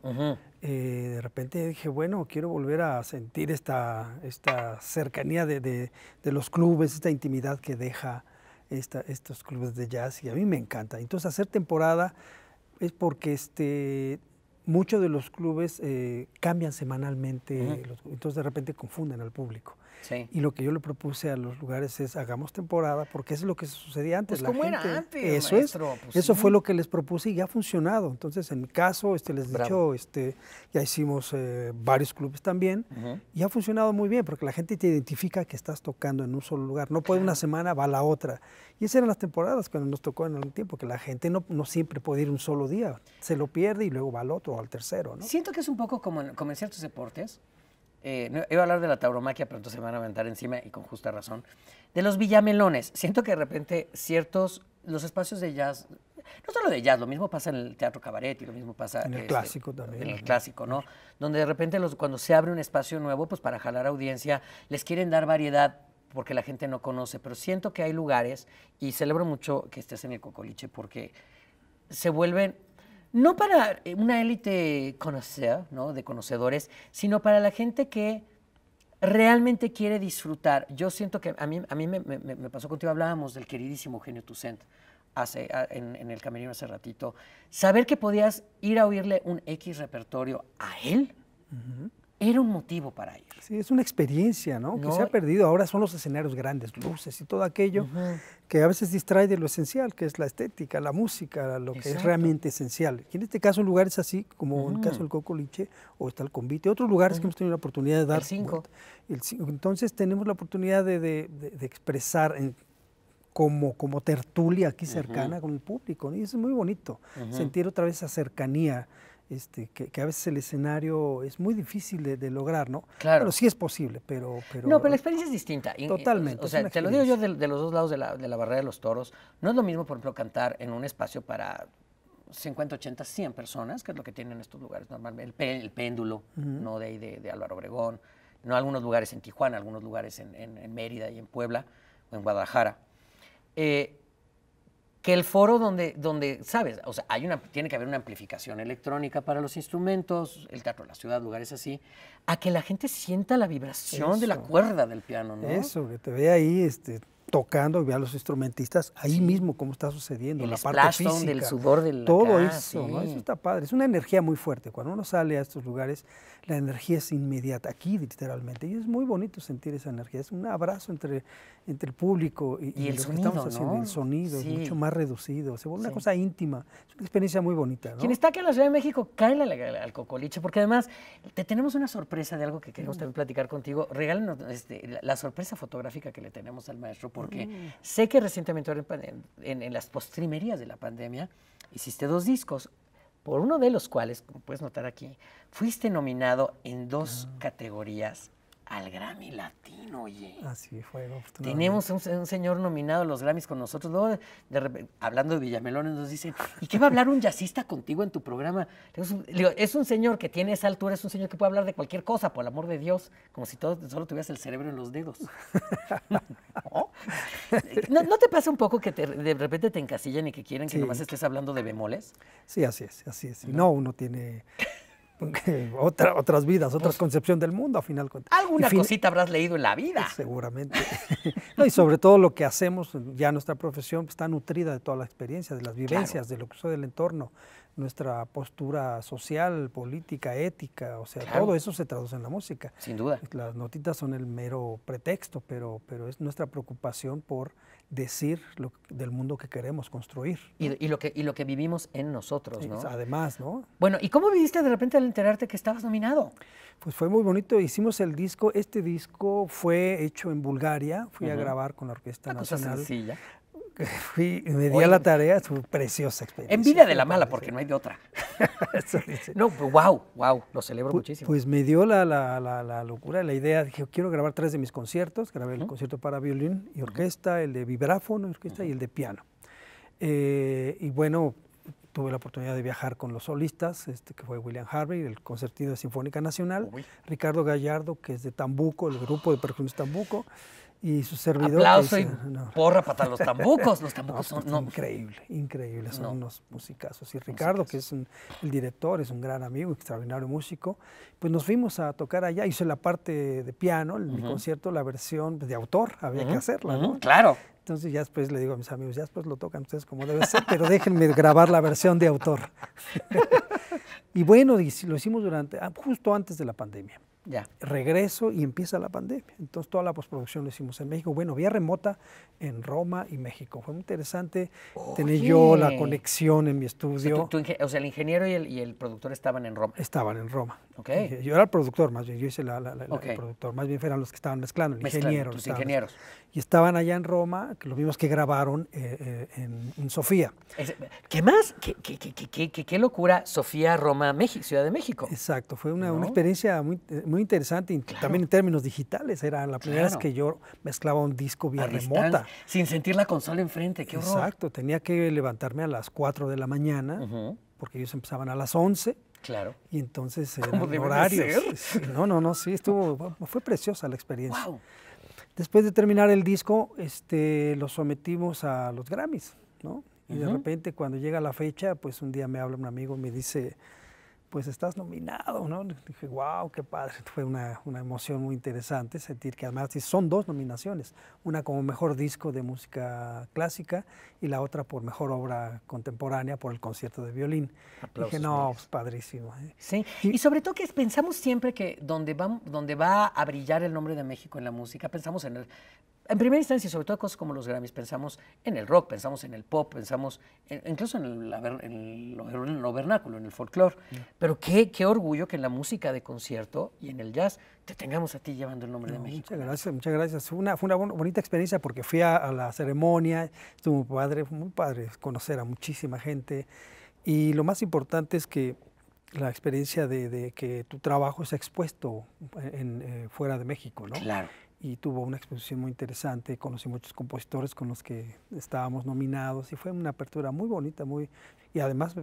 Eh, de repente dije, bueno, quiero volver a sentir esta, esta cercanía de, los clubes, esta intimidad que deja estos clubes de jazz, y a mí me encanta. Entonces, hacer temporada es porque este, muchos de los clubes eh, cambian semanalmente, entonces de repente confunden al público. Y lo que yo le propuse a los lugares es hagamos temporada, porque es lo que sucedía antes. Pues, la era antes? Eso es. Pues, eso fue lo que les propuse y ya ha funcionado. Entonces, en mi caso, este, les he dicho, este, ya hicimos eh, varios clubes también y ha funcionado muy bien, porque la gente te identifica que estás tocando en un solo lugar. No puede una semana, va a la otra. Y esas eran las temporadas cuando nos tocó en algún tiempo, que la gente no, no siempre puede ir un solo día. Se lo pierde y luego va al otro o al tercero. Siento que es un poco como en, como en ciertos deportes eh, iba a hablar de la tauromaquia, pero entonces se van a aventar encima y con justa razón. De los villamelones, siento que de repente ciertos, los espacios de jazz, no solo de jazz, lo mismo pasa en el teatro cabaret y lo mismo pasa en el este, clásico también. En el clásico, ¿no? Donde de repente los, cuando se abre un espacio nuevo, pues para jalar audiencia, les quieren dar variedad porque la gente no conoce, pero siento que hay lugares y celebro mucho que estés en el Cocoliche porque se vuelven no para eh, una élite conocer, ¿no? de conocedores, sino para la gente que realmente quiere disfrutar. Yo siento que a mí, a mí me, pasó contigo, hablábamos del queridísimo genio Tucent hace, en, el camerino hace ratito. Saber que podías ir a oírle un X repertorio a él, era un motivo para ir. Sí, es una experiencia, ¿no? Que se ha perdido. Ahora son los escenarios grandes, luces y todo aquello que a veces distrae de lo esencial, que es la estética, la música, lo que es realmente esencial. Y en este caso, lugares así, como en el caso del Cocoliche o está el Convite, otros lugares que hemos tenido la oportunidad de dar. El cinco. Entonces, tenemos la oportunidad de, expresar como, como tertulia aquí cercana con el público. Y eso es muy bonito, sentir otra vez esa cercanía. Este, que, a veces el escenario es muy difícil de, lograr, ¿no? Claro. Pero sí es posible, pero... no, pero la experiencia es distinta. Totalmente. O sea, te lo digo yo de, los dos lados de la, barrera de los toros. No es lo mismo, por ejemplo, cantar en un espacio para 50, 80, 100 personas, que es lo que tienen estos lugares normalmente. El, péndulo, ¿no? De ahí de, Álvaro Obregón. No algunos lugares en Tijuana, algunos lugares en, Mérida y en Puebla o en Guadalajara. Eh, que el foro donde, donde sabes, o sea, hay una, tiene que haber una amplificación electrónica para los instrumentos, el teatro de la ciudad, lugares así, a que la gente sienta la vibración de la cuerda del piano, ¿no? Eso, que te ve ahí, este, tocando y ve a los instrumentistas ahí mismo cómo está sucediendo, la parte física, sudor del todo eso, eso está padre, es una energía muy fuerte. Cuando uno sale a estos lugares, la energía es inmediata, aquí literalmente, y es muy bonito sentir esa energía, es un abrazo entre, entre el público y, que estamos haciendo, el sonido es mucho más reducido, se vuelve una cosa íntima, es una experiencia muy bonita. Quien está aquí en la Ciudad de México, cae al, al, porque además te tenemos una sorpresa de algo que queremos mm. también platicar contigo, regálenos este, la sorpresa fotográfica que le tenemos al maestro porque mm. sé que recientemente en, las postrimerías de la pandemia hiciste dos discos, por uno de los cuales, como puedes notar aquí, fuiste nominado en dos ah. categorías al Grammy Latino, oye. Así fue, Tenemos un, señor nominado a los Grammys con nosotros. Luego, hablando de Villamelones, nos dicen, ¿y qué va a hablar un jazzista contigo en tu programa? Es un, señor que tiene esa altura, es un señor que puede hablar de cualquier cosa, por el amor de Dios, como si todo, solo tuvieras el cerebro en los dedos. (laughs) ¿No? ¿No? te pasa un poco que de repente te encasillan y que quieren que nomás estés hablando de bemoles? Sí, así es, así es. no uno tiene otra, otras vidas, otra concepción del mundo, al final Alguna cosita habrás leído en la vida. (laughs) Seguramente. (laughs) y sobre todo lo que hacemos, ya nuestra profesión pues, está nutrida de toda la experiencia, de las vivencias, de lo que sucede el entorno, nuestra postura social, política, ética, o sea, todo eso se traduce en la música. Sin duda. Las notitas son el mero pretexto, pero, pero es nuestra preocupación por decir lo, del mundo que queremos construir. Y, lo que, lo que vivimos en nosotros, ¿no? Además, ¿no? Bueno, ¿y cómo viviste de repente al enterarte que estabas nominado? Pues fue muy bonito, hicimos el disco, este disco fue hecho en Bulgaria, fui a grabar con la Orquesta Nacional fui, me dio la tarea, fue preciosa experiencia. Envidia de la mala, porque no hay de otra. (laughs) no, wow, pues, wow, lo celebro muchísimo. Pues me dio la, la, la, locura, la idea, dije, quiero grabar tres de mis conciertos, grabé el concierto para violín y orquesta, el de vibráfono y orquesta y el de piano. Eh, y bueno, tuve la oportunidad de viajar con los solistas, este, que fue William Harvey, del Concertino de Sinfónica Nacional, Ricardo Gallardo, que es de Tambuco, el grupo de Perfumes Tambuco, y su servidor. Pues, eh, porra para los tambucos. Los tambucos (laughs) pues, son no. increíble, increíble. Son unos musicazos. Y Ricardo, que es el director, es un gran amigo, extraordinario músico, pues nos fuimos a tocar allá. Hice la parte de piano, el concierto, la versión de autor, había que hacerla, ¿no? Claro. Entonces ya después le digo a mis amigos, ya después lo tocan ustedes como debe ser, pero déjenme grabar la versión de autor. (laughs) y bueno, lo hicimos durante, ah, justo antes de la pandemia. Ya. Regreso y empieza la pandemia. Entonces toda la postproducción lo hicimos en México. Bueno, vía remota en Roma y México. Fue muy interesante tener yo la conexión en mi estudio. O sea, el ingeniero y el, productor estaban en Roma. Estaban en Roma. Yo era el productor, más bien, yo hice la, la, el productor, más bien eran los que estaban mezclando, Los ingenieros. Y estaban allá en Roma, que los mismos que grabaron eh, eh, en, Sofía. ¿Qué más? ¿Qué, qué, locura Sofía, Roma, México, Ciudad de México? Exacto, fue una, experiencia muy, eh, muy interesante, también en términos digitales, era la primera vez que yo mezclaba un disco vía remota. sin sentir la consola enfrente, qué horror. Exacto, tenía que levantarme a las 4 de la mañana, porque ellos empezaban a las 11 Claro. Y entonces (laughs) de horarios. (laughs) No, no, no, sí, estuvo, fue preciosa la experiencia. Después de terminar el disco, este, lo sometimos a los Grammys, ¿no? Y de repente cuando llega la fecha, pues un día me habla un amigo, y me dice, pues estás nominado, ¿no? Dije, wow, qué padre. Fue una, emoción muy interesante sentir que además son dos nominaciones, una como mejor disco de música clásica y la otra por mejor obra contemporánea por el concierto de violín. Aplausos, dije, no, pues, padrísimo. ¿eh?". Sí, y, sobre todo que pensamos siempre que va, donde va a brillar el nombre de México en la música, pensamos en el en primera instancia, sobre todo cosas como los Grammys, pensamos en el rock, pensamos en el pop, pensamos incluso en, el, en, en, vernáculo, en el folclore. Pero qué, qué orgullo que en la música de concierto y en el jazz te tengamos a ti llevando el nombre de México. Muchas gracias, muchas gracias. Una, fue una bonita experiencia porque fui a, la ceremonia, estuvo padre, muy padre conocer a muchísima gente. Y lo más importante es que la experiencia de, que tu trabajo es expuesto en, eh, fuera de México, ¿no? Claro. Y tuvo una exposición muy interesante, conocí muchos compositores con los que estábamos nominados y fue una apertura muy bonita, muy y además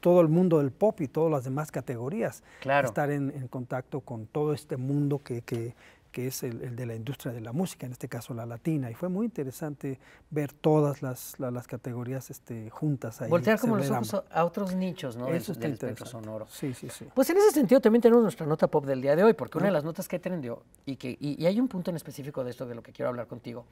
todo el mundo del pop y todas las demás categorías. Claro. Estar en, en contacto con todo este mundo que, que que es el, de la industria de la música, en este caso la latina, y fue muy interesante ver todas las, categorías este, juntas ahí. Voltear como los ojos a otros nichos, ¿no? del, interesante. sonoro. Sí, sí, sí. Pues en ese sentido también tenemos nuestra nota pop del día de hoy, porque una de las notas que trendió, y, que, y, hay un punto en específico de esto de lo que quiero hablar contigo,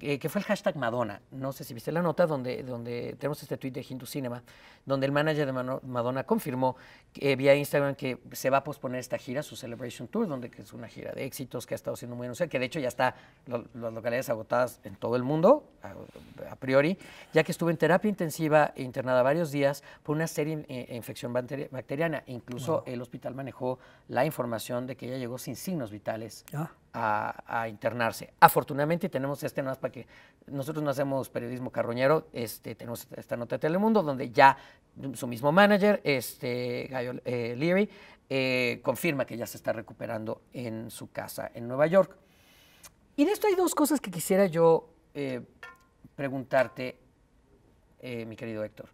eh, que fue el hashtag Madonna. No sé si viste la nota donde, donde tenemos este tweet de Hindu Cinema, donde el manager de Madonna confirmó eh, vía Instagram que se va a posponer esta gira, su Celebration Tour, donde que es una gira de éxitos que estado siendo muy anunciada, que de hecho ya está las localidades agotadas en todo el mundo, a, priori, ya que estuve en terapia intensiva e internada varios días por una serie de eh, infección bacteriana. Incluso el hospital manejó la información de que ella llegó sin signos vitales ah. a, internarse. Afortunadamente tenemos este para que nosotros no hacemos periodismo carroñero, este, tenemos esta nota de Telemundo donde ya su mismo manager, este, Gallo eh, Leary, eh, confirma que ya se está recuperando en su casa en Nueva York. Y de esto hay dos cosas que quisiera yo eh, preguntarte, eh, mi querido Héctor.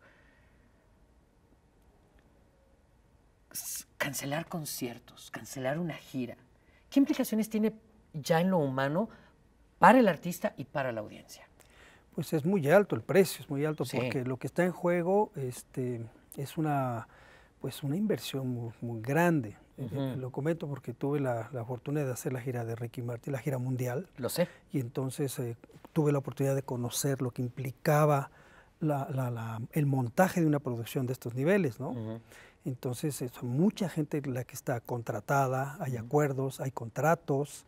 Cancelar conciertos, cancelar una gira, ¿qué implicaciones tiene ya en lo humano para el artista y para la audiencia? Pues es muy alto el precio, es muy alto, porque lo que está en juego este, es una es pues, una inversión muy, grande. Eh, eh, lo comento porque tuve la, la, fortuna de hacer la gira de Ricky Martin, la gira mundial. Lo sé. Y entonces eh, tuve la oportunidad de conocer lo que implicaba el montaje de una producción de estos niveles, ¿no? Entonces, es mucha gente la que está contratada, hay acuerdos, hay contratos,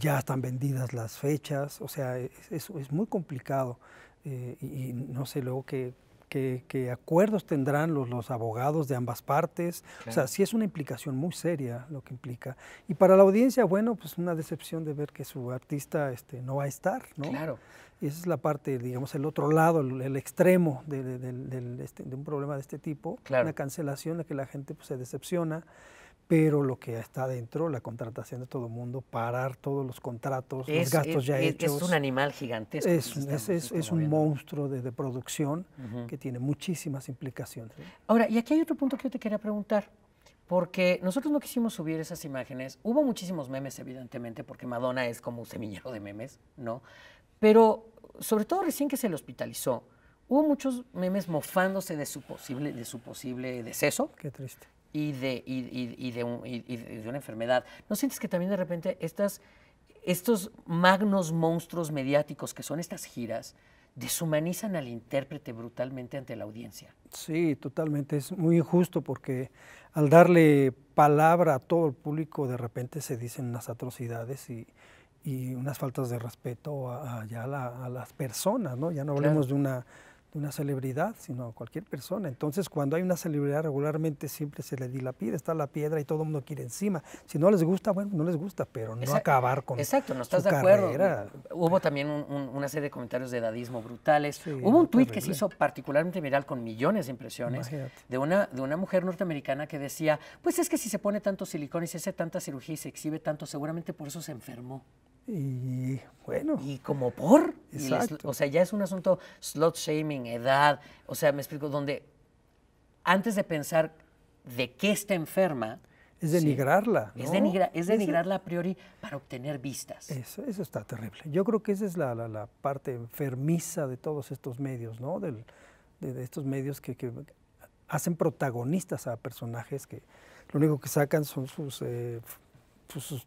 ya están vendidas las fechas, o sea, es, es, muy complicado. y, y no sé luego qué, que, acuerdos tendrán los, abogados de ambas partes. O sea, sí es una implicación muy seria lo que implica. Y para la audiencia, bueno, pues una decepción de ver que su artista este, no va a estar, ¿no? Claro. Y esa es la parte, digamos, el otro lado, el, extremo este, de, un problema de este tipo, una cancelación en la que la gente pues, se decepciona pero lo que está dentro, la contratación de todo el mundo, parar todos los contratos, los gastos ya es, hechos. Es un animal gigantesco. Es, un monstruo de, producción que tiene muchísimas implicaciones. Ahora, y aquí hay otro punto que yo te quería preguntar, porque nosotros no quisimos subir esas imágenes. Hubo muchísimos memes, evidentemente, porque Madonna es como un semillero de memes, ¿no? Pero sobre todo recién que se le hospitalizó, hubo muchos memes mofándose de su posible, de su posible deceso. Qué triste y de, de, una enfermedad, ¿no sientes que también de repente estas, estos magnos monstruos mediáticos que son estas giras deshumanizan al intérprete brutalmente ante la audiencia? Sí, totalmente. Es muy injusto porque al darle palabra a todo el público de repente se dicen unas atrocidades y, unas faltas de respeto a, ya a las personas, ¿no? Ya no hablemos de una de una celebridad, sino cualquier persona. Entonces, cuando hay una celebridad regularmente siempre se le di la piedra, está la piedra y todo el mundo quiere encima. Si no les gusta, bueno, no les gusta, pero no acabar con Exacto, no estás de acuerdo. Hubo también una serie de comentarios de dadismo brutales. Hubo un tweet que se hizo particularmente viral con millones de impresiones de una, de una mujer norteamericana que decía, pues es que si se pone tanto silicón y se hace tanta cirugía y se exhibe tanto, seguramente por eso se enfermó. Y bueno. Y como por. o sea, ya es un asunto slot shaming, edad. O sea, me explico, donde antes de pensar de qué está enferma. Es denigrarla. es, es, denigrarla a priori para obtener vistas. Eso, eso está terrible. Yo creo que esa es la, parte enfermiza de todos estos medios, ¿no? de, estos medios que, que, hacen protagonistas a personajes que lo único que sacan son sus, eh, sus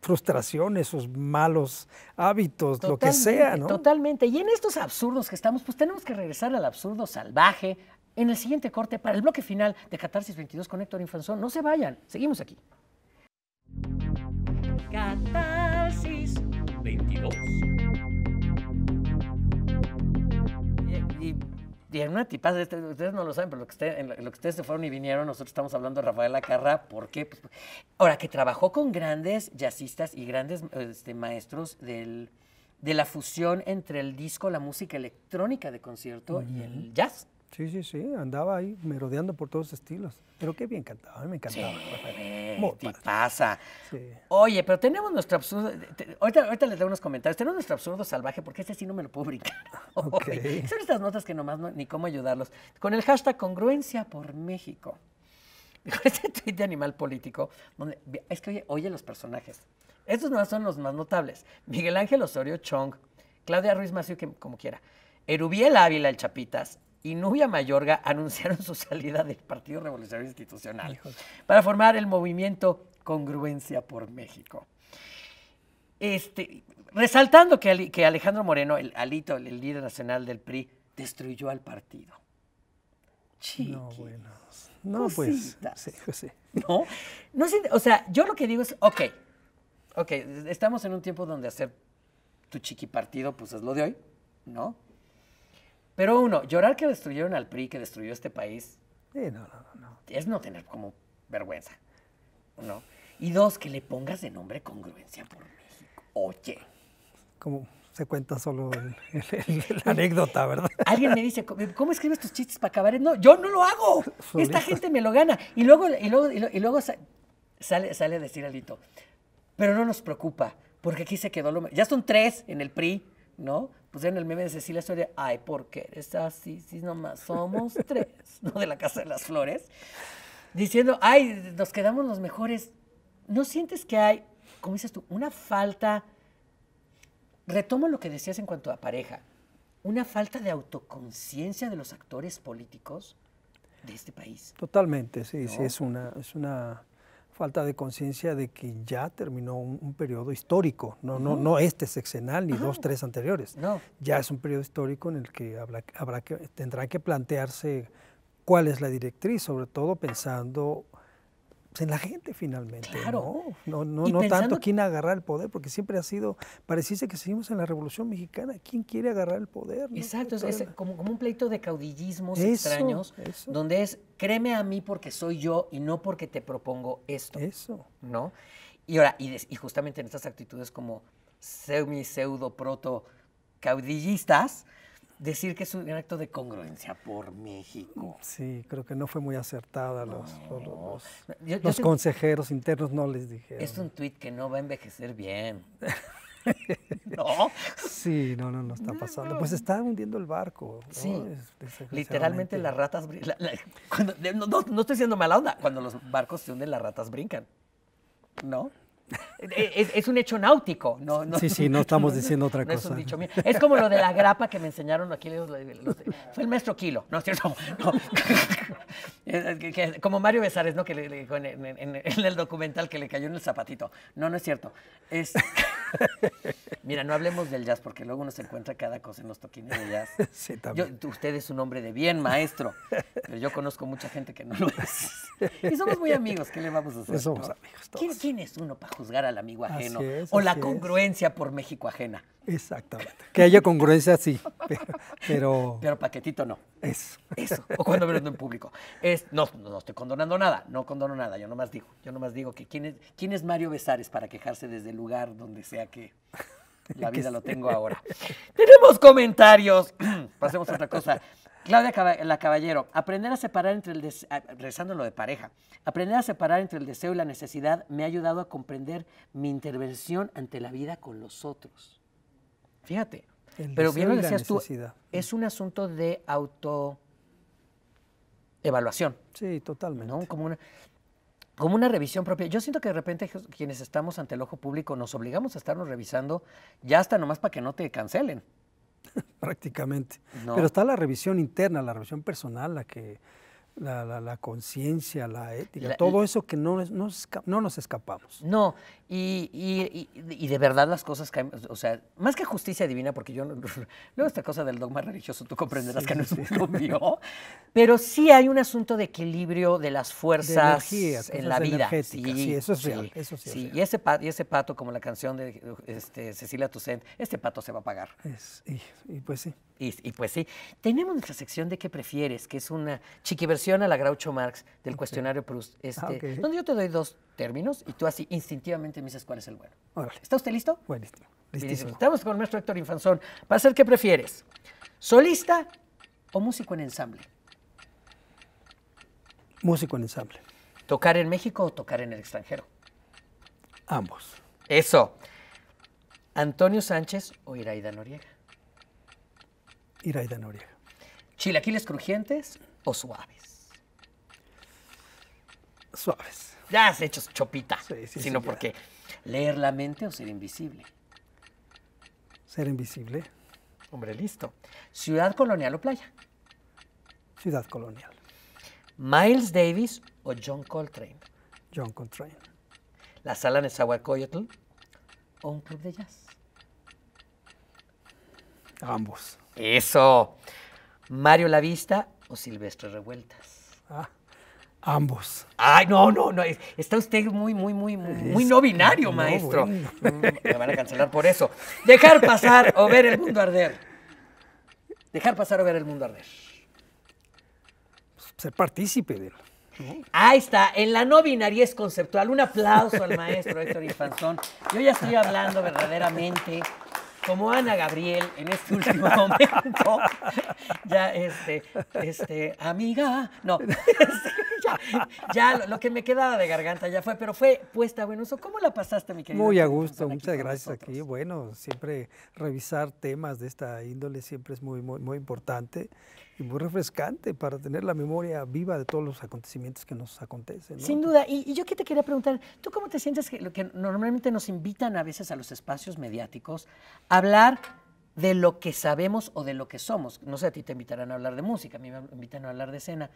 frustraciones, sus malos hábitos, lo que sea, ¿no? Totalmente. Y en estos absurdos que estamos, pues tenemos que regresar al absurdo salvaje en el siguiente corte para el bloque final de Catarsis 22 con Héctor Infanzón. No se vayan, seguimos aquí. Catarsis 22. Y en una tipa, este, ustedes no lo saben, pero lo que, ustedes se fueron y vinieron, nosotros estamos hablando de Rafael Lacarra, ¿por qué? Pues, pues, ahora, que trabajó con grandes jazzistas y grandes este, maestros del, de la fusión entre el disco, la música electrónica de concierto y el jazz. Sí, sí, sí, andaba ahí merodeando por todos estilos. Pero qué bien cantaba, a mí me encantaba. Sí, eh, pasa. Oye, pero tenemos nuestro absurdo. ahorita, les doy unos comentarios. Tenemos nuestro absurdo salvaje porque este sí no me lo puedo (laughs) Son estas notas que nomás ni cómo ayudarlos. Con el hashtag congruencia por México. Con (laughs) este tweet de animal político, donde es que oye, oye los personajes. Estos nomás son los más notables. Miguel Ángel Osorio Chong, Claudia Ruiz Macio, que, como quiera. Erubiel Ávila, el Chapitas, y Nubia Mayorga (laughs) anunciaron su salida del Partido Revolucionario Institucional para formar el movimiento Congruencia por México. Este, resaltando que, Alejandro Moreno, el alito, el líder nacional del PRI, destruyó al partido. No, bueno. No, pues. Sí, pues sí. No, no o sea, yo lo que digo es, ok, ok, estamos en un tiempo donde hacer tu chiqui partido, pues es lo de hoy, ¿no? Pero uno, llorar que destruyeron al PRI, que destruyó este país. no, no, no. Es no tener como vergüenza. ¿no? Y dos, que le pongas de nombre congruencia por México. Oye. Como se cuenta solo la (laughs) anécdota, ¿verdad? (laughs) Alguien me dice, ¿cómo escribes tus chistes para acabar? No, yo no lo hago. Esta gente me lo gana. Y luego, y luego, y luego, sale, sale a decir Alito, pero no nos preocupa, porque aquí se quedó lo... Ya son tres en el PRI, ¿no? Pues en el meme de Cecilia Soria, ay, porque eres así, sí, nomás, somos (laughs) tres, ¿no? De la Casa de las Flores, diciendo, ay, nos quedamos los mejores. ¿No sientes que hay, como dices tú, una falta, retomo lo que decías en cuanto a pareja, una falta de autoconciencia de los actores políticos de este país? Totalmente, sí, sí, es una, es una falta de conciencia de que ya terminó un, periodo histórico, no, no, no este sexenal ni los dos, tres anteriores. Ya es un periodo histórico en el que habrá, habrá que tendrá que plantearse cuál es la directriz, sobre todo pensando pues, en la gente finalmente. Claro. No, no, no, tanto quién agarrar el poder, porque siempre ha sido, pareciese que seguimos en la Revolución Mexicana, ¿quién quiere agarrar el poder? Exacto, es, como, como un pleito de caudillismos extraños, donde es, créeme a mí porque soy yo y no porque te propongo esto. Eso. ¿No? Y ahora, y, y justamente en estas actitudes como semi, pseudo, proto caudillistas, decir que es un acto de congruencia por México. Sí, creo que no fue muy acertada. Los, consejeros internos no les dijeron. Es un tuit que no va a envejecer bien. (laughs) ¿No? Sí, no, no, no está pasando. Pues está hundiendo el barco. Literalmente las ratas. no, estoy siendo mala onda. Cuando los barcos se hunden, las ratas brincan. ¿No? Eh, eh, es, un hecho náutico. No, sí, sí, no estamos diciendo otra cosa. Es, como lo de la grapa que me enseñaron aquí. fue el maestro Kilo, ¿no es cierto? (laughs) (laughs) Eh, como Mario Besares, ¿no? Que le, dijo en, el documental que le cayó en el zapatito. No, no es cierto. (laughs) Mira, no hablemos del jazz porque luego uno se encuentra cada cosa en los toquines de jazz. usted es un hombre de bien, maestro. Pero yo conozco mucha gente que no lo es. Y somos muy amigos. ¿Qué le vamos a hacer? somos amigos todos. ¿Quién, es uno para juzgar al amigo ajeno. o la congruencia por México ajena. Exactamente. Que haya congruencia, sí. (laughs) Pero. Pero, paquetito no. Eso. Eso. O cuando me en público. Es, no, no, estoy condonando nada. No condono nada. Yo nomás digo. Yo nomás digo que quién es, quién es Mario Besares para quejarse desde el lugar donde sea que la (laughs) vida lo tengo ahora. Tenemos comentarios. (clears throat) Pasemos a otra cosa. Claudia la Caballero, aprender a separar entre el deseo, ah, lo de pareja, aprender a separar entre el deseo y la necesidad me ha ayudado a comprender mi intervención ante la vida con los otros. Fíjate, pero bien lo decías tú, es un asunto de autoevaluación. Sí, totalmente. Como una, como una revisión propia. Yo siento que de repente quienes estamos ante el ojo público nos obligamos a estarnos revisando ya hasta nomás para que no te cancelen. (laughs) prácticamente. Pero está la revisión interna, la revisión personal, la que la, la, conciencia, la ética, todo eso que no, no, no nos escapamos. No, y, y, y, de verdad las cosas que, o sea, más que justicia divina, porque yo, luego (laughs) esta cosa del dogma religioso, tú comprenderás que no es un dogma pero sí hay un asunto de equilibrio de las fuerzas en la vida. Sí, eso es real. Y, ese pato, y ese pato, como la canción de este, Cecilia Toussaint, este pato se va a pagar. y, pues sí. Y, pues sí. Tenemos nuestra sección de qué prefieres, que es una chiquiversión a la Graucho Marx del cuestionario Proust, ah, este, donde yo te doy dos términos y tú así instintivamente me dices cuál es el bueno. ¿Está usted listo? buenísimo Estamos con nuestro Héctor Infanzón. va a ser qué prefieres, solista o músico en ensamble. Músico en ensamble. ¿Tocar en México o tocar en el extranjero? Ambos. Eso. ¿Antonio Sánchez o Iraida Noriega? Iraida Noriega. ¿Chilaquiles crujientes o suaves? Suaves. Ya has hecho chopita. Sí, sí, sino porque leer la mente o ser invisible. Ser invisible. Hombre, listo. Ciudad colonial o playa. Ciudad colonial. Miles Davis o John Coltrane. John Coltrane. La sala Nezahualcóyotl o un club de jazz. Ambos. Eso. Mario Lavista o Silvestre Revueltas. Ah. Ambos. Ay, no, no, no. Está usted muy, muy, muy, muy no binario, maestro. Me van a cancelar por eso. Dejar pasar o ver el mundo arder. Dejar pasar o ver el mundo arder. Pues, ser partícipe de él. Ahí está, en la no es conceptual. Un aplauso al maestro Héctor Infanzón. Yo ya estoy hablando verdaderamente como Ana Gabriel en este último (laughs) momento, ya este, este, amiga, no, (laughs) ya, ya, lo que me quedaba de garganta ya fue, pero fue puesta bueno. ¿Cómo la pasaste, mi querida? Muy a gusto, muchas gracias aquí. Bueno, siempre revisar temas de esta índole siempre es muy, muy, muy importante y muy refrescante para tener la memoria viva de todos los acontecimientos que nos acontecen. Sin duda, y, yo que te quería preguntar, ¿tú cómo te sientes que, que normalmente nos invitan a veces a los espacios mediáticos a hablar de lo que sabemos o de lo que somos? No sé, a ti te invitarán a hablar de música, a mí me invitan a hablar de escena.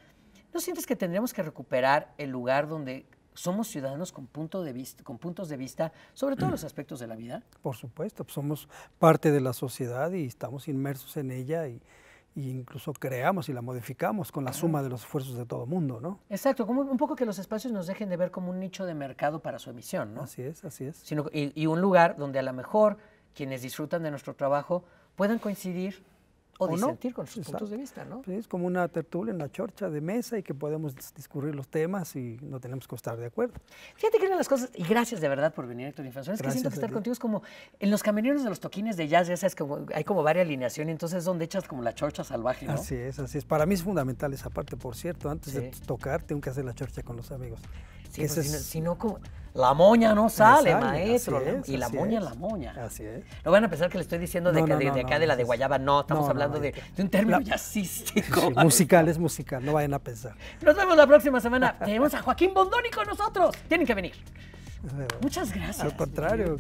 ¿No sientes que tendremos que recuperar el lugar donde somos ciudadanos con, punto de vista, con puntos de vista sobre todos los aspectos de la vida? Por supuesto, pues, somos parte de la sociedad y estamos inmersos en ella y y incluso creamos y la modificamos con la suma de los esfuerzos de todo el mundo, ¿no? Exacto, como un poco que los espacios nos dejen de ver como un nicho de mercado para su emisión, ¿no? Así es, así es. Sino, y, y un lugar donde a lo mejor quienes disfrutan de nuestro trabajo puedan coincidir o, disentir con sus puntos de vista, ¿no? Sí, pues es como una tertulia, en la chorcha de mesa y que podemos discurrir los temas y no tenemos que estar de acuerdo. Fíjate que una las cosas, y gracias de verdad por venir, Héctor Infanzón, es que siento que estar contigo es como en los camerinos de los toquines de jazz, ya sabes que hay como varias alineaciones, entonces es donde echas como la chorcha salvaje, ¿no? Así es, así es. Para mí es fundamental esa parte, por cierto, antes de tocar tengo que hacer la chorcha con los amigos. Sí, pues si no como la moña no sale, maestro. y la moña es la moña. Así es. No van a pensar que le estoy diciendo de, que, de, acá de la de Guayaba. No, estamos hablando de, un término la, jazzístico. musical es musical, no vayan a pensar. Nos vemos la próxima semana. Tenemos a Joaquín Bondoni con nosotros. Tienen que venir. Muchas gracias. Al contrario.